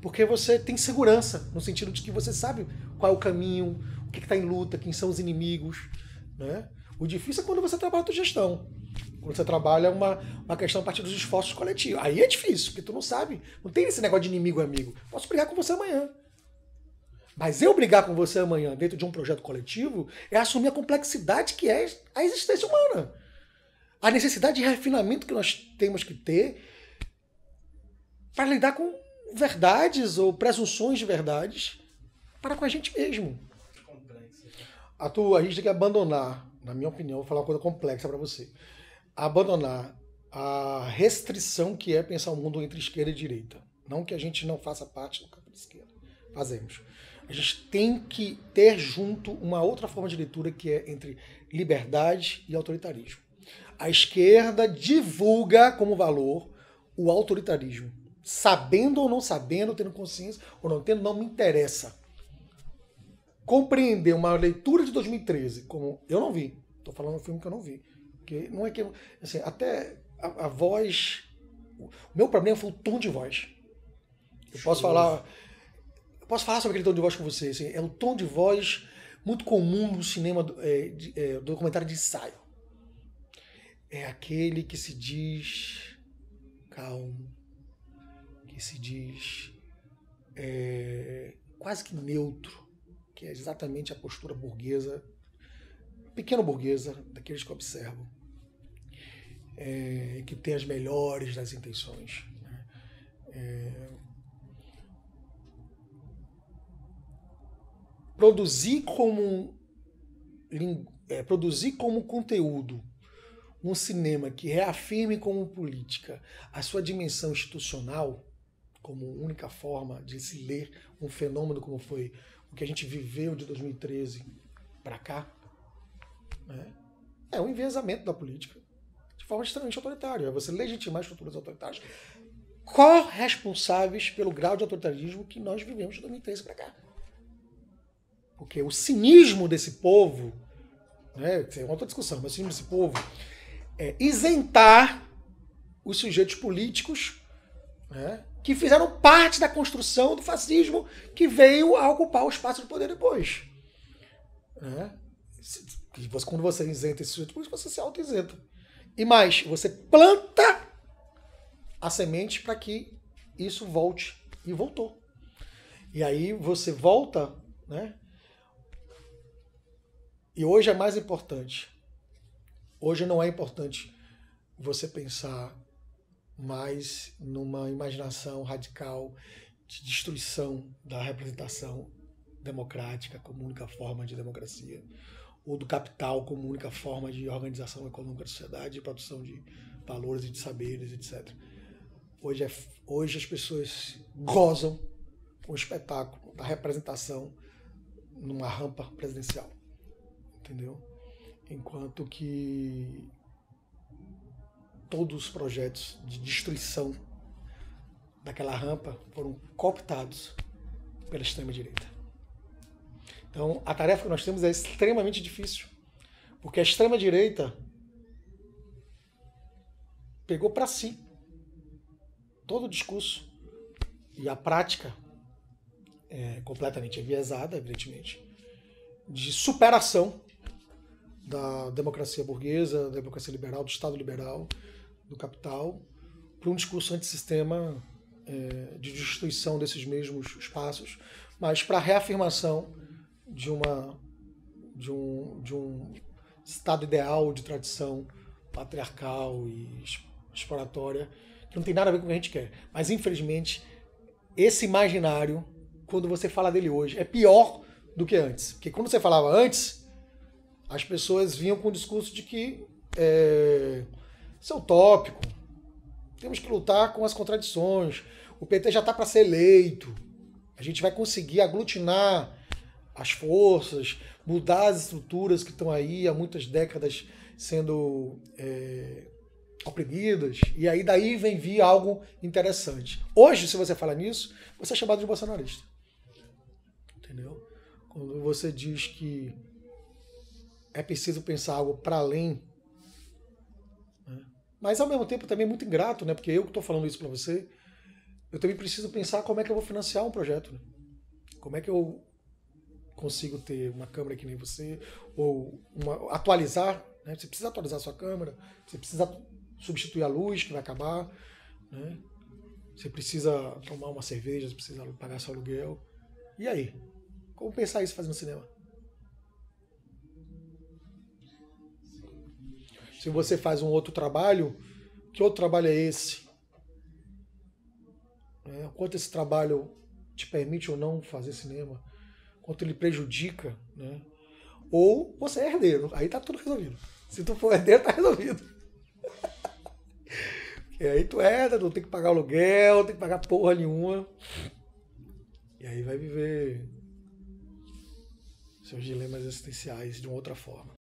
porque você tem segurança, no sentido de que você sabe qual é o caminho, o que é está em luta, quem são os inimigos. Né? O difícil é quando você trabalha a gestão. Quando você trabalha uma, uma questão a partir dos esforços coletivos. Aí é difícil, porque tu não sabe. Não tem esse negócio de inimigo amigo. Posso brigar com você amanhã. Mas eu brigar com você amanhã dentro de um projeto coletivo é assumir a complexidade que é a existência humana a necessidade de refinamento que nós temos que ter para lidar com verdades ou presunções de verdades para com a gente mesmo. A, tu, a gente tem que abandonar, na minha opinião, vou falar uma coisa complexa para você. Abandonar a restrição que é pensar o mundo entre esquerda e direita. Não que a gente não faça parte do campo de esquerda. Fazemos. A gente tem que ter junto uma outra forma de leitura que é entre liberdade e autoritarismo. A esquerda divulga como valor o autoritarismo. Sabendo ou não sabendo, tendo consciência ou não tendo, não me interessa. Compreender uma leitura de 2013, como eu não vi, estou falando um filme que eu não vi. Que não é que assim, até a, a, voz. O meu problema foi o tom de voz. Eu Show. posso falar. Eu posso falar sobre aquele tom de voz com você. Assim, é um tom de voz muito comum no cinema do, é, de, é, documentário de ensaio é aquele que se diz calmo, que se diz é, quase que neutro, que é exatamente a postura burguesa, pequena burguesa, daqueles que observam, é, que tem as melhores das intenções. Né? É, produzir como é, produzir como conteúdo um cinema que reafirme como política a sua dimensão institucional, como única forma de se ler um fenômeno como foi o que a gente viveu de 2013 para cá, né? é um envenenamento da política de forma extremamente autoritária. É você legitimar estruturas autoritárias corresponsáveis pelo grau de autoritarismo que nós vivemos de 2013 para cá. Porque o cinismo desse povo, né, é uma outra discussão, mas o cinismo desse povo é, isentar os sujeitos políticos né, que fizeram parte da construção do fascismo que veio a ocupar o espaço de poder depois. Né? Quando você isenta esses sujeitos políticos você se auto-isenta. E mais, você planta a semente para que isso volte. E voltou. E aí você volta, né? E hoje é mais importante. Hoje não é importante você pensar mais numa imaginação radical de destruição da representação democrática como única forma de democracia, ou do capital como única forma de organização econômica da sociedade, de produção de valores e de saberes, etc. Hoje, é, hoje as pessoas gozam com o espetáculo da representação numa rampa presidencial. Entendeu? enquanto que todos os projetos de destruição daquela rampa foram cooptados pela extrema-direita. Então, a tarefa que nós temos é extremamente difícil, porque a extrema-direita pegou para si todo o discurso e a prática é completamente enviesada, evidentemente, de superação da democracia burguesa, da democracia liberal, do Estado liberal, do capital, para um discurso antissistema é, de destruição desses mesmos espaços, mas para a reafirmação de, uma, de, um, de um Estado ideal de tradição patriarcal e exploratória, que não tem nada a ver com o que a gente quer. Mas, infelizmente, esse imaginário, quando você fala dele hoje, é pior do que antes. Porque quando você falava antes, as pessoas vinham com o discurso de que é, isso é utópico, temos que lutar com as contradições, o PT já está para ser eleito, a gente vai conseguir aglutinar as forças, mudar as estruturas que estão aí há muitas décadas sendo é, oprimidas, e aí daí vem vir algo interessante. Hoje, se você fala nisso, você é chamado de bolsonarista. Entendeu? Quando você diz que é preciso pensar algo para além. Né? Mas ao mesmo tempo também é muito ingrato, né? Porque eu que estou falando isso para você, eu também preciso pensar como é que eu vou financiar um projeto. Né? Como é que eu consigo ter uma câmera que nem você, ou uma, atualizar, né? Você precisa atualizar sua câmera, você precisa substituir a luz que vai acabar, né? Você precisa tomar uma cerveja, você precisa pagar seu aluguel. E aí? Como pensar isso fazendo cinema? Se você faz um outro trabalho, que outro trabalho é esse? É, quanto esse trabalho te permite ou não fazer cinema? Quanto ele prejudica, né? Ou você é herdeiro, aí tá tudo resolvido. Se tu for herdeiro, tá resolvido. E aí tu herda, não tem que pagar aluguel, não tem que pagar porra nenhuma. E aí vai viver seus dilemas existenciais de uma outra forma.